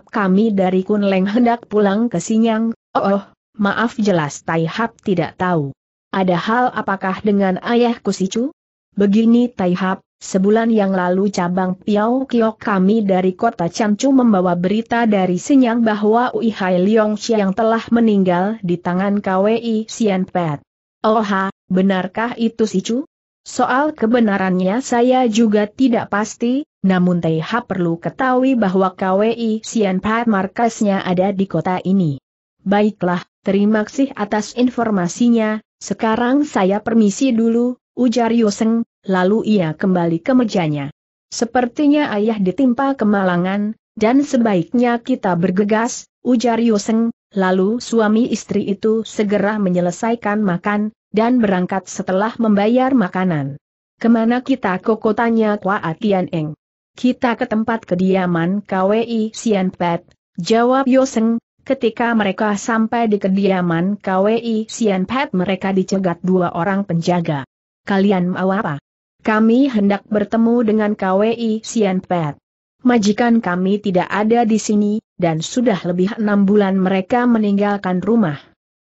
kami dari Kunleng hendak pulang ke Sinyang, oh, oh maaf jelas Taihap tidak tahu. Ada hal apakah dengan ayahku Sicu? Begini Taihap, Sebulan yang lalu cabang Piao Kiok kami dari kota Cancu membawa berita dari Sinyang bahwa Ui Hai Leong Xiang telah meninggal di tangan KWI Sian Pet. Oha, benarkah itu si Chu? Soal kebenarannya saya juga tidak pasti, namun TH perlu ketahui bahwa KWI Sian Pet markasnya ada di kota ini. Baiklah, terima kasih atas informasinya, sekarang saya permisi dulu, ujar Yoseng, lalu ia kembali ke mejanya. Sepertinya ayah ditimpa kemalangan, dan sebaiknya kita bergegas, ujar Yoseng, lalu suami istri itu segera menyelesaikan makan, dan berangkat setelah membayar makanan. Kemana kita Kokotanya Kwa Atian Eng? Kita ke tempat kediaman KWI Sian Pet, jawab Yoseng, Ketika mereka sampai di kediaman KWI Sian Pet mereka dicegat dua orang penjaga kalian mau apa? Kami hendak bertemu dengan KWI Sianpet. Majikan kami tidak ada di sini, dan sudah lebih enam bulan mereka meninggalkan rumah.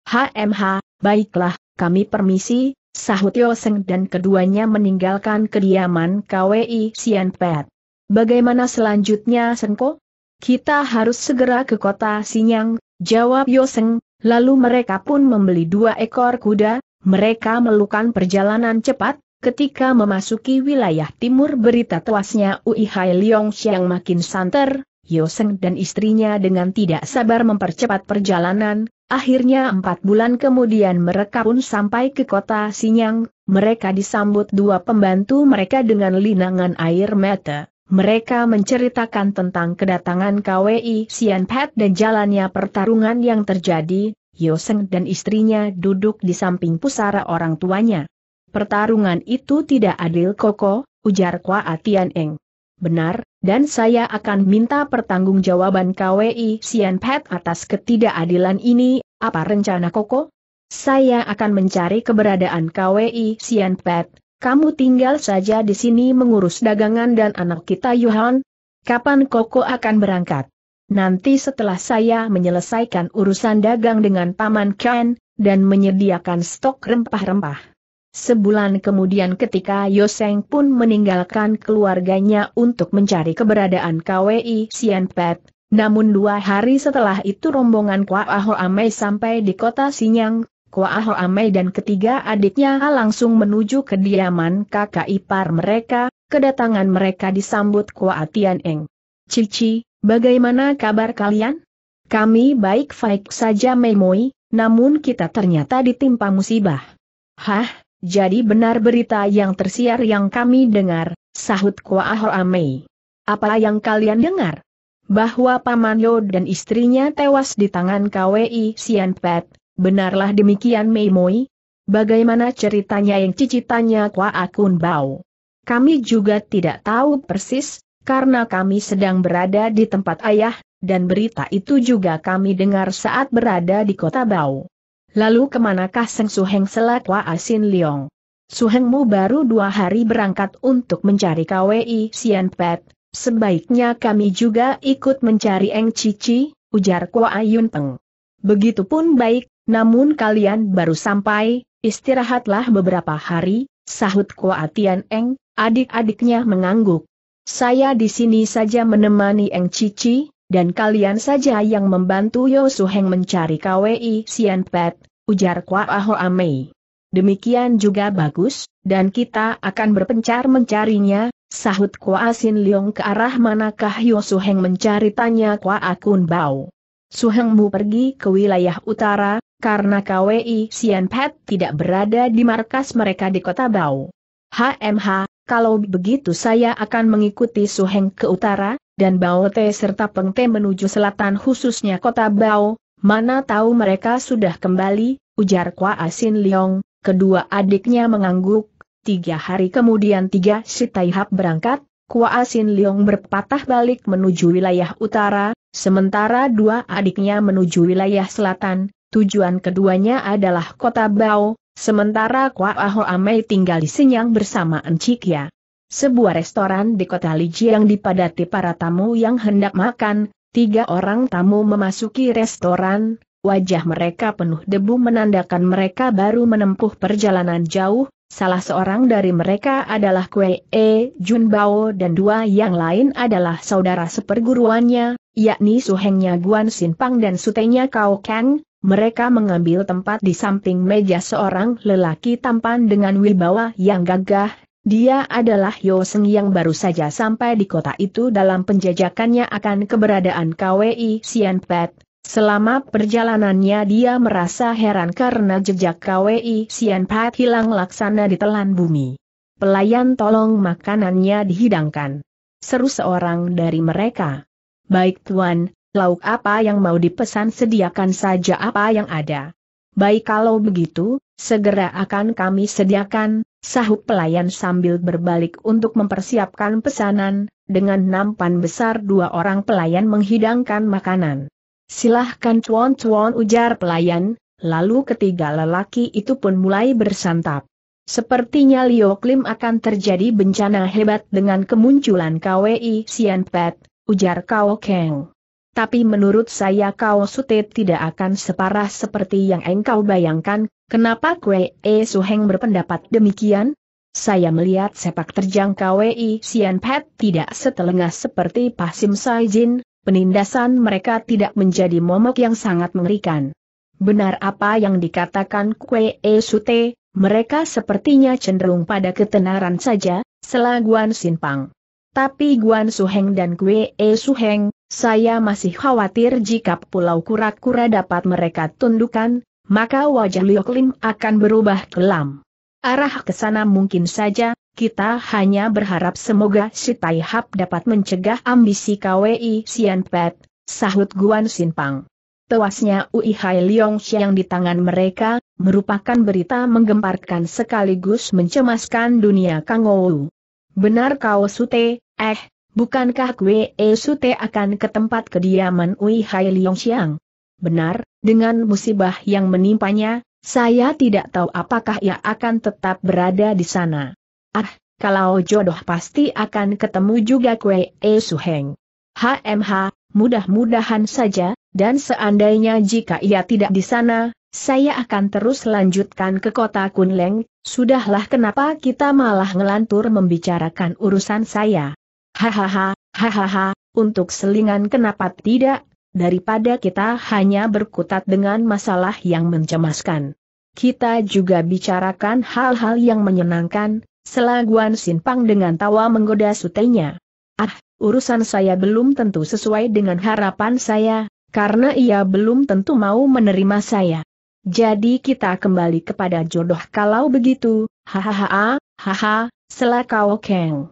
HMH, baiklah, kami permisi, sahut Yoseng dan keduanya meninggalkan kediaman KWI Sianpet. Bagaimana selanjutnya Sengko? Kita harus segera ke kota Sinyang, jawab Yoseng, lalu mereka pun membeli dua ekor kuda, mereka melukan perjalanan cepat, ketika memasuki wilayah timur berita tuasnya Ui Hai Leong Xiang makin santer, Yoseng dan istrinya dengan tidak sabar mempercepat perjalanan, akhirnya empat bulan kemudian mereka pun sampai ke kota Sinyang, mereka disambut dua pembantu mereka dengan linangan air mata. Mereka menceritakan tentang kedatangan KWI Sian Pat dan jalannya pertarungan yang terjadi, Yoseng dan istrinya duduk di samping pusara orang tuanya. Pertarungan itu tidak adil koko, ujar Kwa Atian Eng. Benar, dan saya akan minta pertanggungjawaban KWI Sian Pet atas ketidakadilan ini, apa rencana koko? Saya akan mencari keberadaan KWI Sian Pet, kamu tinggal saja di sini mengurus dagangan dan anak kita Yuhan. Kapan Koko akan berangkat? Nanti setelah saya menyelesaikan urusan dagang dengan Paman Ken, dan menyediakan stok rempah-rempah. Sebulan kemudian ketika Yoseng pun meninggalkan keluarganya untuk mencari keberadaan KWI Sienpet, namun dua hari setelah itu rombongan Kwa Aho Amei sampai di kota Sinyang, Kwa Aho Amei dan ketiga adiknya langsung menuju kediaman kakak ipar mereka, kedatangan mereka disambut Kwa Tian Eng. Cici, Bagaimana kabar kalian? Kami baik-baik saja Memoi, namun kita ternyata ditimpa musibah. Hah, jadi benar berita yang tersiar yang kami dengar, sahut Kuah Amei. Apa yang kalian dengar? Bahwa Paman Yo dan istrinya tewas di tangan KWI Sianpet, benarlah demikian Memoi? Bagaimana ceritanya yang cicitannya Kua Akun Bao? Kami juga tidak tahu persis, karena kami sedang berada di tempat ayah, dan berita itu juga kami dengar saat berada di kota Bau. Lalu kemanakah Seng Suheng selakwa Asin Liong? Suhengmu baru dua hari berangkat untuk mencari KWI Sian Pet, sebaiknya kami juga ikut mencari Eng Cici, ujar Kwa Ayun Peng. Begitupun baik, namun kalian baru sampai, istirahatlah beberapa hari, sahut Kwa Tian Eng, adik-adiknya mengangguk. Saya di sini saja menemani Eng Cici, dan kalian saja yang membantu Yosu Heng mencari KWI Sian Pet, ujar Kwa Aho Amei. Demikian juga bagus, dan kita akan berpencar mencarinya, sahut Kwa Sin Leong ke arah manakah Yosu Heng mencari tanya Kwa Akun Bao. Suhengmu pergi ke wilayah utara, karena KWI Sian Pet tidak berada di markas mereka di kota Bau. HMH, kalau begitu saya akan mengikuti Suheng ke utara, dan Bao Te serta Peng Te menuju selatan khususnya kota Bao, mana tahu mereka sudah kembali, ujar Kwa Asin Leong, kedua adiknya mengangguk, tiga hari kemudian tiga si Taihap berangkat, Kwa Asin Leong berpatah balik menuju wilayah utara, sementara dua adiknya menuju wilayah selatan, tujuan keduanya adalah kota Bao, Sementara Kwa Aho Amei tinggal di Senyang bersama Encik Ya. Sebuah restoran di kota Liji yang dipadati para tamu yang hendak makan, tiga orang tamu memasuki restoran, wajah mereka penuh debu menandakan mereka baru menempuh perjalanan jauh, salah seorang dari mereka adalah Kue E Junbao dan dua yang lain adalah saudara seperguruannya, yakni suhengnya Guan Sinpang dan sutenya Kao Kang, mereka mengambil tempat di samping meja seorang lelaki tampan dengan wibawa yang gagah, dia adalah Yoseng yang baru saja sampai di kota itu dalam penjajakannya akan keberadaan KWI Sian Pet. Selama perjalanannya dia merasa heran karena jejak KWI Sian Pet hilang laksana di telan bumi. Pelayan tolong makanannya dihidangkan. Seru seorang dari mereka. Baik tuan, lauk apa yang mau dipesan sediakan saja apa yang ada. Baik kalau begitu, segera akan kami sediakan, sahut pelayan sambil berbalik untuk mempersiapkan pesanan, dengan nampan besar dua orang pelayan menghidangkan makanan. Silahkan cuan-cuan ujar pelayan, lalu ketiga lelaki itu pun mulai bersantap. Sepertinya Liu Klim akan terjadi bencana hebat dengan kemunculan KWI Sian Pet, ujar Kao Keng tapi menurut saya kau sute tidak akan separah seperti yang engkau bayangkan, kenapa Kwe E Suheng berpendapat demikian? Saya melihat sepak terjang KWI Sian e Pet tidak setelengah seperti Pasim sai jin. penindasan mereka tidak menjadi momok yang sangat mengerikan. Benar apa yang dikatakan Kwe E Sute, mereka sepertinya cenderung pada ketenaran saja, selaguan simpang. Tapi Guan Suheng dan Kwe E Suheng, saya masih khawatir jika pulau kura-kura dapat mereka tundukkan, maka wajah Lioklim akan berubah kelam. Arah ke sana mungkin saja, kita hanya berharap semoga si Hap dapat mencegah ambisi KWI Sianpet, sahut Guan Sinpang. Tewasnya Ui Hai Leong yang di tangan mereka, merupakan berita menggemparkan sekaligus mencemaskan dunia Kang Kangou. Benar kau Sute, eh, Bukankah Kwe E Sute akan ke tempat kediaman Ui Hai Liong Xiang? Benar, dengan musibah yang menimpanya, saya tidak tahu apakah ia akan tetap berada di sana. Ah, kalau jodoh pasti akan ketemu juga Kwe E Suheng. HMH, mudah-mudahan saja, dan seandainya jika ia tidak di sana, saya akan terus lanjutkan ke kota Kunleng, sudahlah kenapa kita malah ngelantur membicarakan urusan saya hahaha, hahaha, untuk selingan kenapa tidak, daripada kita hanya berkutat dengan masalah yang mencemaskan. Kita juga bicarakan hal-hal yang menyenangkan, selaguan simpang dengan tawa menggoda sutenya. Ah, urusan saya belum tentu sesuai dengan harapan saya, karena ia belum tentu mau menerima saya. Jadi kita kembali kepada jodoh kalau begitu, hahaha, haha, selakau keng.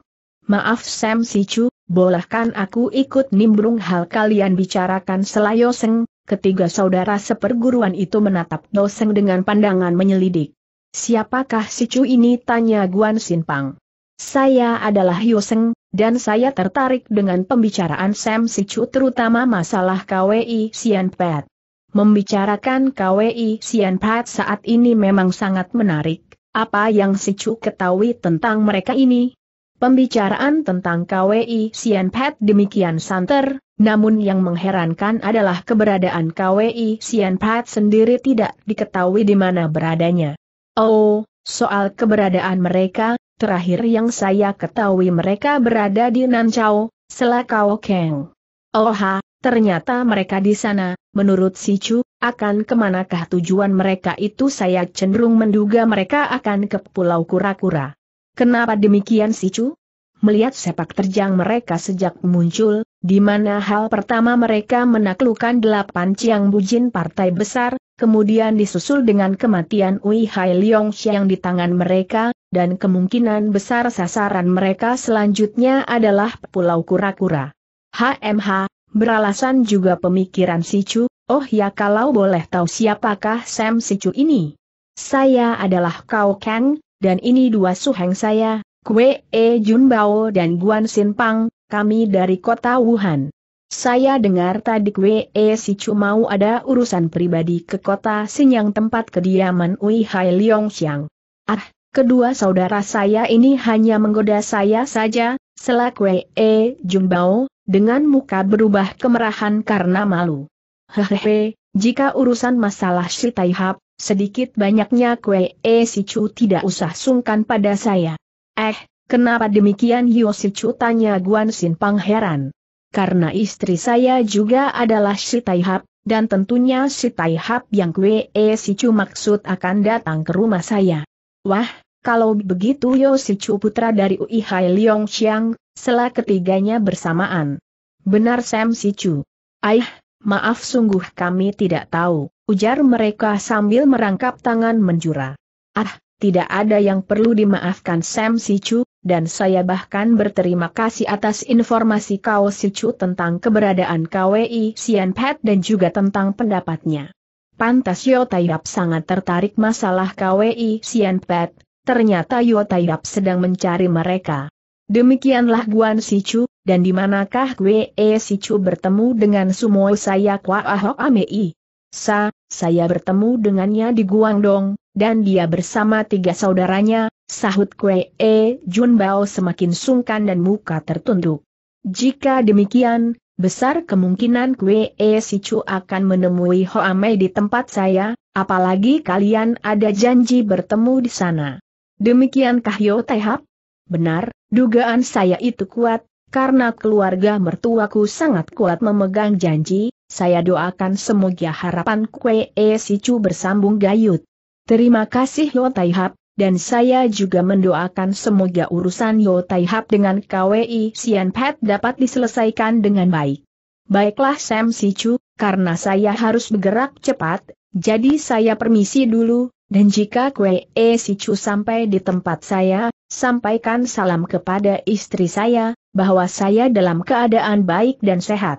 Maaf Sam Sicu, bolehkan aku ikut nimbrung hal kalian bicarakan selayo seng? ketiga saudara seperguruan itu menatap doseng dengan pandangan menyelidik. Siapakah Sicu ini tanya Guan Sinpang. Saya adalah Yoseng, dan saya tertarik dengan pembicaraan Sam Sicu terutama masalah KWI Sianpet. Membicarakan KWI Pat saat ini memang sangat menarik. Apa yang Sicu ketahui tentang mereka ini? Pembicaraan tentang KWI Sian Pet demikian santer, namun yang mengherankan adalah keberadaan KWI Sian Pet sendiri tidak diketahui di mana beradanya. Oh, soal keberadaan mereka, terakhir yang saya ketahui mereka berada di Nanchao, Selakau Keng. Oha, oh ternyata mereka di sana, menurut si Chu, akan kemanakah tujuan mereka itu saya cenderung menduga mereka akan ke Pulau Kura-Kura. Kenapa demikian si Chu? Melihat sepak terjang mereka sejak muncul, di mana hal pertama mereka menaklukkan delapan Chiang Bujin partai besar, kemudian disusul dengan kematian Wei Hai Leong Xiang di tangan mereka, dan kemungkinan besar sasaran mereka selanjutnya adalah Pulau Kura-Kura. HMH, beralasan juga pemikiran si Chu, oh ya kalau boleh tahu siapakah Sam si Chu ini? Saya adalah Kau Kang, dan ini dua suheng saya, Kue E Junbao dan Guan Sinpang, kami dari kota Wuhan. Saya dengar tadi Kue E si mau ada urusan pribadi ke kota Sinyang tempat kediaman Ui Hai Leong Xiang. Ah, kedua saudara saya ini hanya menggoda saya saja, selak Kue E Junbao, dengan muka berubah kemerahan karena malu. Hehehe, jika urusan masalah si Taihap, Sedikit banyaknya kue e si Chu tidak usah sungkan pada saya. Eh, kenapa demikian Hyo si Chu tanya Guan Xin Pang heran. Karena istri saya juga adalah si Taihap, dan tentunya si Taihap yang kue e si Chu maksud akan datang ke rumah saya. Wah, kalau begitu Yo si Chu putra dari Ui Hai Leong Xiang, selah ketiganya bersamaan. Benar Sam si Chu. Aih, maaf sungguh kami tidak tahu ujar mereka sambil merangkap tangan menjura. Ah, tidak ada yang perlu dimaafkan Sam Sichu, dan saya bahkan berterima kasih atas informasi Kao Sichu tentang keberadaan KWI Sian Pat dan juga tentang pendapatnya. Pantas Yo sangat tertarik masalah KWI Sian Pat, ternyata Yo sedang mencari mereka. Demikianlah Guan Sichu, dan di manakah Gwe Sichu bertemu dengan Sumo Saya Kwa Ahok Amei? Sa, saya bertemu dengannya di Guangdong, dan dia bersama tiga saudaranya, sahut Kwe E Junbao semakin sungkan dan muka tertunduk. Jika demikian, besar kemungkinan Kue E Si Chu akan menemui Hoamei di tempat saya, apalagi kalian ada janji bertemu di sana. Demikian Kahyo Taihap? Benar, dugaan saya itu kuat, karena keluarga mertuaku sangat kuat memegang janji, saya doakan semoga harapan Kue e Chu bersambung gayut. Terima kasih Yo Hap, dan saya juga mendoakan semoga urusan Yo Hap dengan Kwee Sian Pet dapat diselesaikan dengan baik. Baiklah Sam Si Chu, karena saya harus bergerak cepat, jadi saya permisi dulu, dan jika Kue e Chu sampai di tempat saya, sampaikan salam kepada istri saya, bahwa saya dalam keadaan baik dan sehat.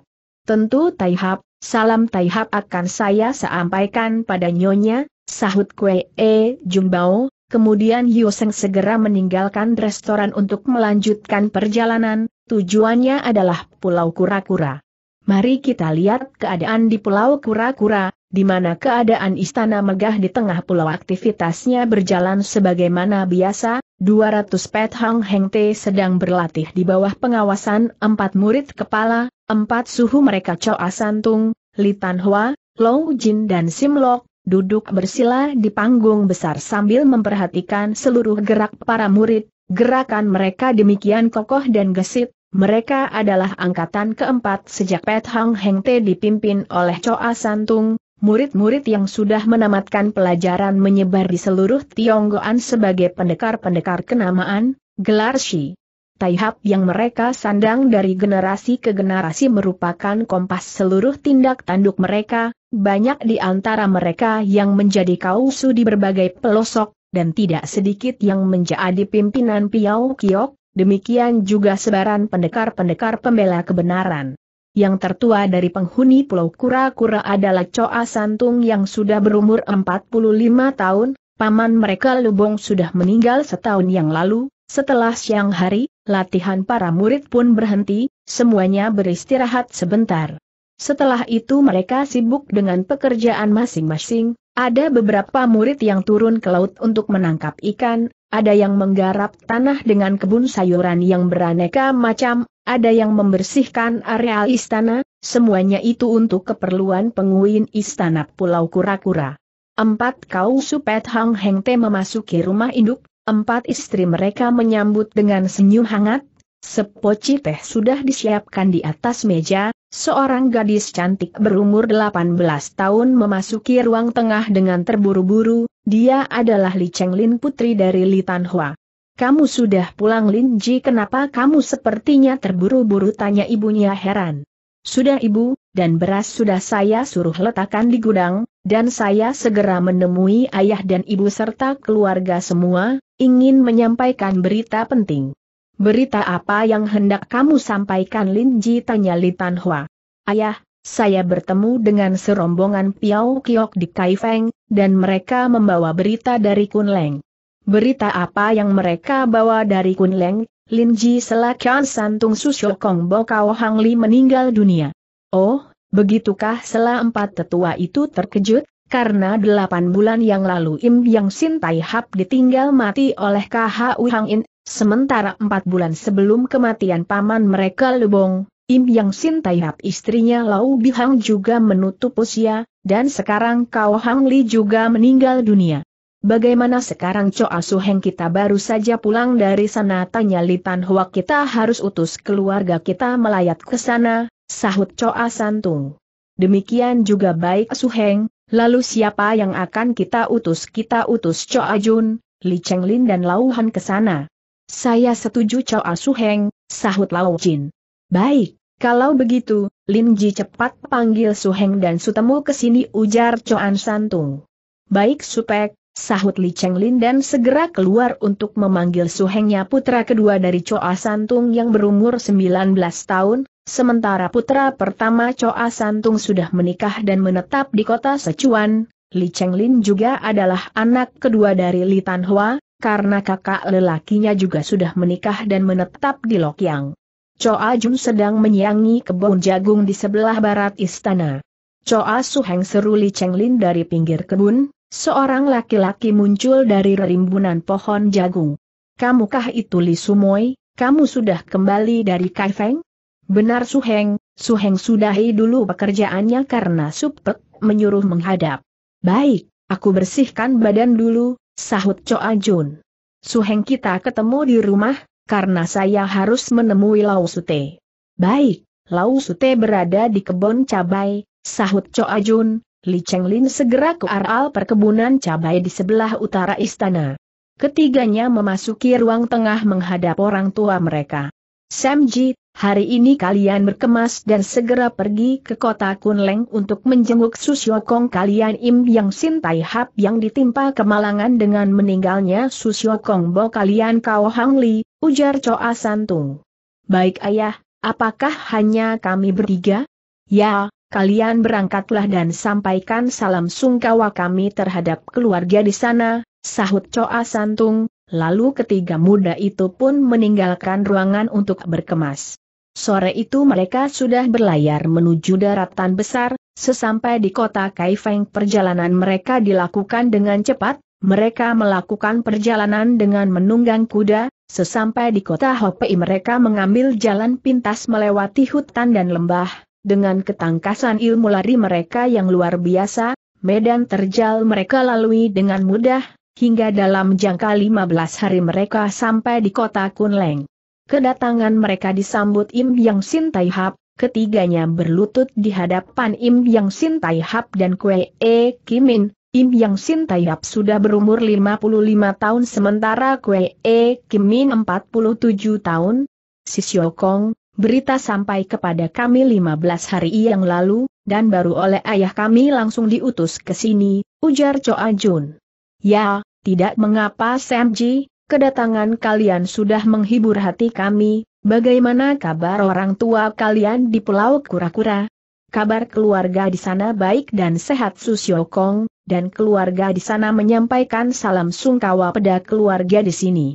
Tentu Taihap, salam Taihap akan saya sampaikan pada Nyonya, sahut Kwe E Jumbao, kemudian Yoseng segera meninggalkan restoran untuk melanjutkan perjalanan, tujuannya adalah Pulau Kura-Kura. Mari kita lihat keadaan di Pulau Kura-Kura, di mana keadaan istana megah di tengah pulau aktivitasnya berjalan sebagaimana biasa, 200 Pet Hang Heng Te sedang berlatih di bawah pengawasan empat murid kepala, empat suhu mereka Choa asantung Li Tan Hua, Long Jin dan Sim Lok, duduk bersila di panggung besar sambil memperhatikan seluruh gerak para murid, gerakan mereka demikian kokoh dan gesit, mereka adalah angkatan keempat sejak Pet Hang Heng Te dipimpin oleh Choa asantung murid-murid yang sudah menamatkan pelajaran menyebar di seluruh Tionggoan sebagai pendekar-pendekar kenamaan, gelar Shi. Taihap yang mereka sandang dari generasi ke generasi merupakan kompas seluruh tindak tanduk mereka, banyak di antara mereka yang menjadi kausu di berbagai pelosok, dan tidak sedikit yang menjadi pimpinan Piau Kiok, demikian juga sebaran pendekar-pendekar pembela kebenaran. Yang tertua dari penghuni Pulau Kura-Kura adalah Coa Santung yang sudah berumur 45 tahun, paman mereka Lubong sudah meninggal setahun yang lalu, setelah siang hari, latihan para murid pun berhenti, semuanya beristirahat sebentar. Setelah itu mereka sibuk dengan pekerjaan masing-masing, ada beberapa murid yang turun ke laut untuk menangkap ikan, ada yang menggarap tanah dengan kebun sayuran yang beraneka macam, ada yang membersihkan areal istana, semuanya itu untuk keperluan penguin istana Pulau Kura-Kura. Empat kau supet Hang Heng Te memasuki rumah induk, empat istri mereka menyambut dengan senyum hangat, sepoci teh sudah disiapkan di atas meja, Seorang gadis cantik berumur 18 tahun memasuki ruang tengah dengan terburu-buru, dia adalah Li Cheng Lin putri dari Li Tan Hua. Kamu sudah pulang Lin Ji kenapa kamu sepertinya terburu-buru tanya ibunya heran. Sudah ibu, dan beras sudah saya suruh letakkan di gudang, dan saya segera menemui ayah dan ibu serta keluarga semua, ingin menyampaikan berita penting. Berita apa yang hendak kamu sampaikan Lin Ji tanya Li Tan Hua. Ayah, saya bertemu dengan serombongan Piao Kiok di Kaifeng, dan mereka membawa berita dari Kunleng. Berita apa yang mereka bawa dari Kunleng? Lin Ji Selakian Santung Susyo Kong Bo Kao Hang Li meninggal dunia. Oh, begitukah setelah empat tetua itu terkejut? karena delapan bulan yang lalu Im Yang Sin Tai Hap ditinggal mati oleh KHU Hang In, sementara empat bulan sebelum kematian paman mereka Lubong, Im Yang Sin Tai Hap istrinya Lau Bi Hang juga menutup usia, dan sekarang Kau Hang Li juga meninggal dunia. Bagaimana sekarang Choa Su Heng kita baru saja pulang dari sana tanya Li Tan Hua kita harus utus keluarga kita melayat ke sana, sahut Choa Santung. Demikian juga baik Su Heng, Lalu siapa yang akan kita utus? Kita utus Choa Ajun, Li Chenglin dan Lau Han ke sana. Saya setuju Choa Suheng, sahut Lau Jin. Baik, kalau begitu, Lin Ji cepat panggil Suheng dan Sutemu ke sini ujar An Santung. Baik Supek, Sahut Li Cheng Lin dan segera keluar untuk memanggil Su Hengnya putra kedua dari Choa Santung yang berumur 19 tahun, sementara putra pertama Choa Santung sudah menikah dan menetap di kota Secuan. Li Cheng Lin juga adalah anak kedua dari Li Tan Hua, karena kakak lelakinya juga sudah menikah dan menetap di Lokyang. Choa Jun sedang menyiangi kebun jagung di sebelah barat istana. Choa Su Heng seru Li Cheng Lin dari pinggir kebun, Seorang laki-laki muncul dari rimbunan pohon jagung. Kamukah itu Li Sumoy, kamu sudah kembali dari Kaifeng? Benar Suheng, Suheng sudahi dulu pekerjaannya karena Supek menyuruh menghadap. Baik, aku bersihkan badan dulu, sahut Choa Jun. Suheng kita ketemu di rumah, karena saya harus menemui Lau Sute. Baik, Lau Sute berada di kebun cabai, sahut Choa Jun, Li Chenglin segera ke aral perkebunan cabai di sebelah utara istana. Ketiganya memasuki ruang tengah menghadap orang tua mereka. Sam Ji, hari ini kalian berkemas dan segera pergi ke kota Kunleng untuk menjenguk Susyokong kalian Im Yang Sin Tai Hap yang ditimpa kemalangan dengan meninggalnya Susyokong Bo kalian kau Hang Li, ujar Choa Santung. Baik ayah, apakah hanya kami bertiga? Ya, kalian berangkatlah dan sampaikan salam sungkawa kami terhadap keluarga di sana, sahut Coa Santung, lalu ketiga muda itu pun meninggalkan ruangan untuk berkemas. Sore itu mereka sudah berlayar menuju daratan besar, sesampai di kota Kaifeng perjalanan mereka dilakukan dengan cepat, mereka melakukan perjalanan dengan menunggang kuda, sesampai di kota Hopei mereka mengambil jalan pintas melewati hutan dan lembah, dengan ketangkasan ilmu lari mereka yang luar biasa, medan terjal mereka lalui dengan mudah, hingga dalam jangka 15 hari mereka sampai di kota Kunleng. Kedatangan mereka disambut Im Yang Sin Hap, ketiganya berlutut di hadapan Im Yang Sin Hap dan Kwe E Kimin. Im Yang Sin Hap sudah berumur 55 tahun sementara Kwe E Kimin 47 tahun. Si Kong, Berita sampai kepada kami 15 hari yang lalu, dan baru oleh ayah kami langsung diutus ke sini, ujar Choa Jun. Ya, tidak mengapa Samji, kedatangan kalian sudah menghibur hati kami, bagaimana kabar orang tua kalian di Pulau Kura-Kura? Kabar keluarga di sana baik dan sehat Susyokong, dan keluarga di sana menyampaikan salam sungkawa pada keluarga di sini.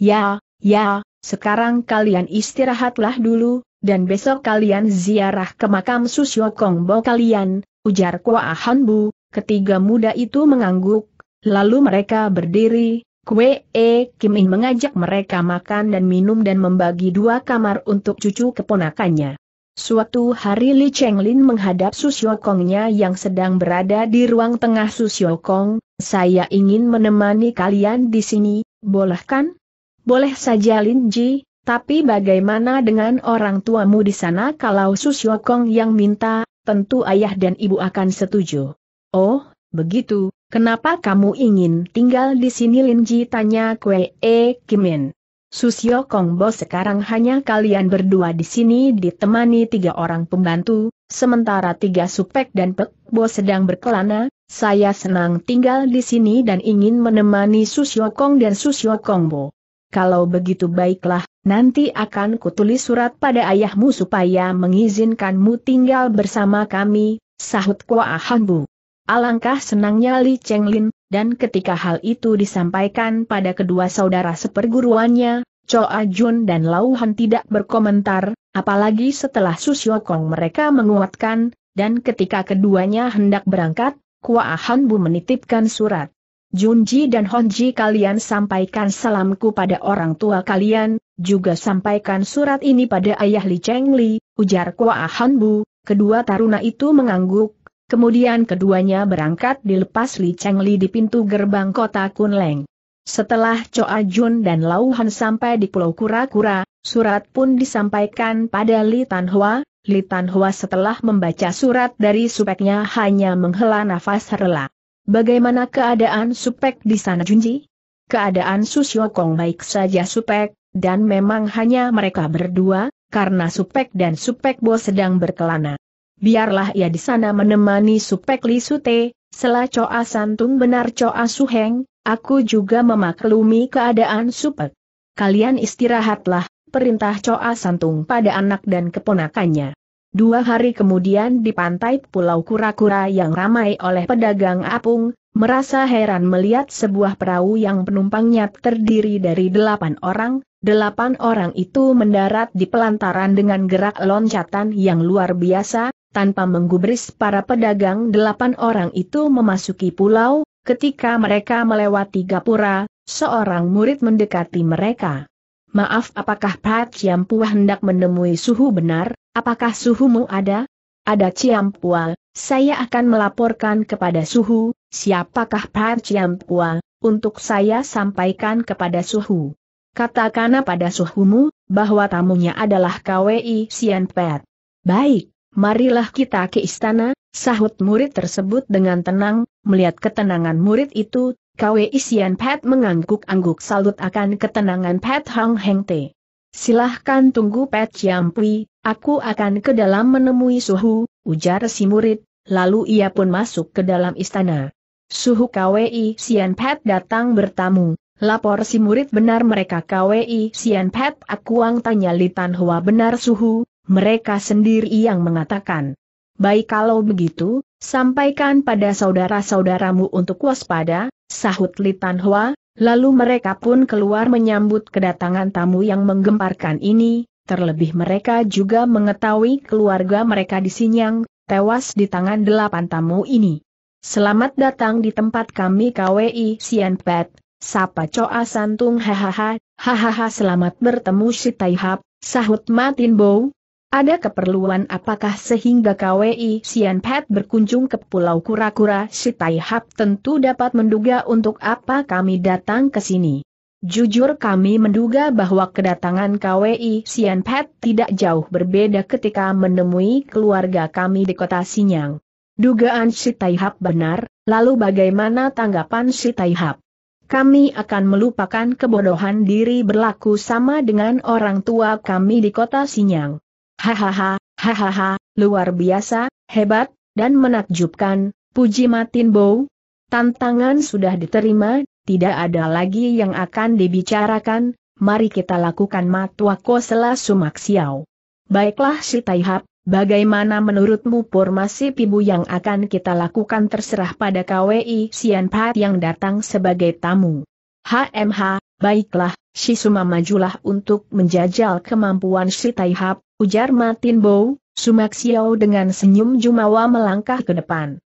Ya, ya, sekarang kalian istirahatlah dulu, dan besok kalian ziarah ke makam Susyo Kongbo kalian, ujar Kua Hanbu, ketiga muda itu mengangguk, lalu mereka berdiri, Kwe E Kimin mengajak mereka makan dan minum dan membagi dua kamar untuk cucu keponakannya. Suatu hari Li Lin menghadap Susyo Kongnya yang sedang berada di ruang tengah Susyo Kong, saya ingin menemani kalian di sini, boleh kan? Boleh saja Lin Ji, tapi bagaimana dengan orang tuamu di sana kalau Susyo Kong yang minta, tentu ayah dan ibu akan setuju. Oh, begitu, kenapa kamu ingin tinggal di sini Lin Ji tanya Kwe E Kimin. Susyo bos sekarang hanya kalian berdua di sini ditemani tiga orang pembantu, sementara tiga supek dan pek bos sedang berkelana, saya senang tinggal di sini dan ingin menemani Susyokong dan Susyo Kongbo kalau begitu baiklah, nanti akan kutulis surat pada ayahmu supaya mengizinkanmu tinggal bersama kami, sahut Kua Hanbu. Alangkah senangnya Li Chenglin, dan ketika hal itu disampaikan pada kedua saudara seperguruannya, Choa Jun dan Lau Han tidak berkomentar, apalagi setelah Susyokong mereka menguatkan, dan ketika keduanya hendak berangkat, Kua Hanbu menitipkan surat. Junji dan Honji kalian sampaikan salamku pada orang tua kalian, juga sampaikan surat ini pada ayah Li Chengli, ujar Kua Hanbu, kedua taruna itu mengangguk, kemudian keduanya berangkat dilepas Li Chengli di pintu gerbang kota Kunleng. Setelah Choa Jun dan Han sampai di Pulau Kura-Kura, surat pun disampaikan pada Li Tan Hua. Li Tan Hua setelah membaca surat dari supeknya hanya menghela nafas rela. Bagaimana keadaan Supek di sana Junji? Keadaan Kong baik saja Supek, dan memang hanya mereka berdua, karena Supek dan Supek Bo sedang berkelana. Biarlah ia di sana menemani Supek Li Sute. selah Coa Santung benar Coa Suheng, aku juga memaklumi keadaan Supek. Kalian istirahatlah, perintah Coa Santung pada anak dan keponakannya. Dua hari kemudian di pantai Pulau Kura-Kura yang ramai oleh pedagang apung, merasa heran melihat sebuah perahu yang penumpangnya terdiri dari delapan orang, delapan orang itu mendarat di pelantaran dengan gerak loncatan yang luar biasa, tanpa menggubris para pedagang delapan orang itu memasuki pulau, ketika mereka melewati gapura, seorang murid mendekati mereka. Maaf apakah Pat Yampuh hendak menemui suhu benar? Apakah suhumu ada? Ada Ciampual, saya akan melaporkan kepada suhu, siapakah Pak Ciampual, untuk saya sampaikan kepada suhu. Katakan pada suhumu, bahwa tamunya adalah KWI Sianpet. Baik, marilah kita ke istana, sahut murid tersebut dengan tenang, melihat ketenangan murid itu, KWI Sianpet mengangguk-angguk salut akan ketenangan Pet Hang Heng Te. Silahkan tunggu Pet Ciampui, Aku akan ke dalam menemui suhu, ujar si murid, lalu ia pun masuk ke dalam istana. Suhu KWI Sian Pat datang bertamu, lapor si murid benar mereka KWI Sian Pat Akuang tanya Li Hua benar suhu, mereka sendiri yang mengatakan. Baik kalau begitu, sampaikan pada saudara-saudaramu untuk waspada, sahut Li Hua, lalu mereka pun keluar menyambut kedatangan tamu yang menggemparkan ini, Terlebih mereka juga mengetahui keluarga mereka di Sinyang, tewas di tangan delapan tamu ini. Selamat datang di tempat kami KWI Sianpet, Sapa Coa Santung hahaha, hahaha selamat bertemu si Taihap, sahut Matin Bow. Ada keperluan apakah sehingga KWI Sianpet berkunjung ke Pulau Kura-Kura si Taihap tentu dapat menduga untuk apa kami datang ke sini. Jujur kami menduga bahwa kedatangan KWI Sian Pet tidak jauh berbeda ketika menemui keluarga kami di kota Sinyang. Dugaan si Taihap benar, lalu bagaimana tanggapan si Taihap? Kami akan melupakan kebodohan diri berlaku sama dengan orang tua kami di kota Sinyang. Hahaha, hahaha, luar biasa, hebat, dan menakjubkan, puji Matin Bow. Tantangan sudah diterima tidak ada lagi yang akan dibicarakan, mari kita lakukan matwako sumak siau. Baiklah si Taihap, bagaimana menurutmu formasi pibu yang akan kita lakukan terserah pada KWI Sian yang datang sebagai tamu. HMH, baiklah, si Suma majulah untuk menjajal kemampuan si Taihap, ujar Martin Bow, Sumak dengan senyum jumawa melangkah ke depan.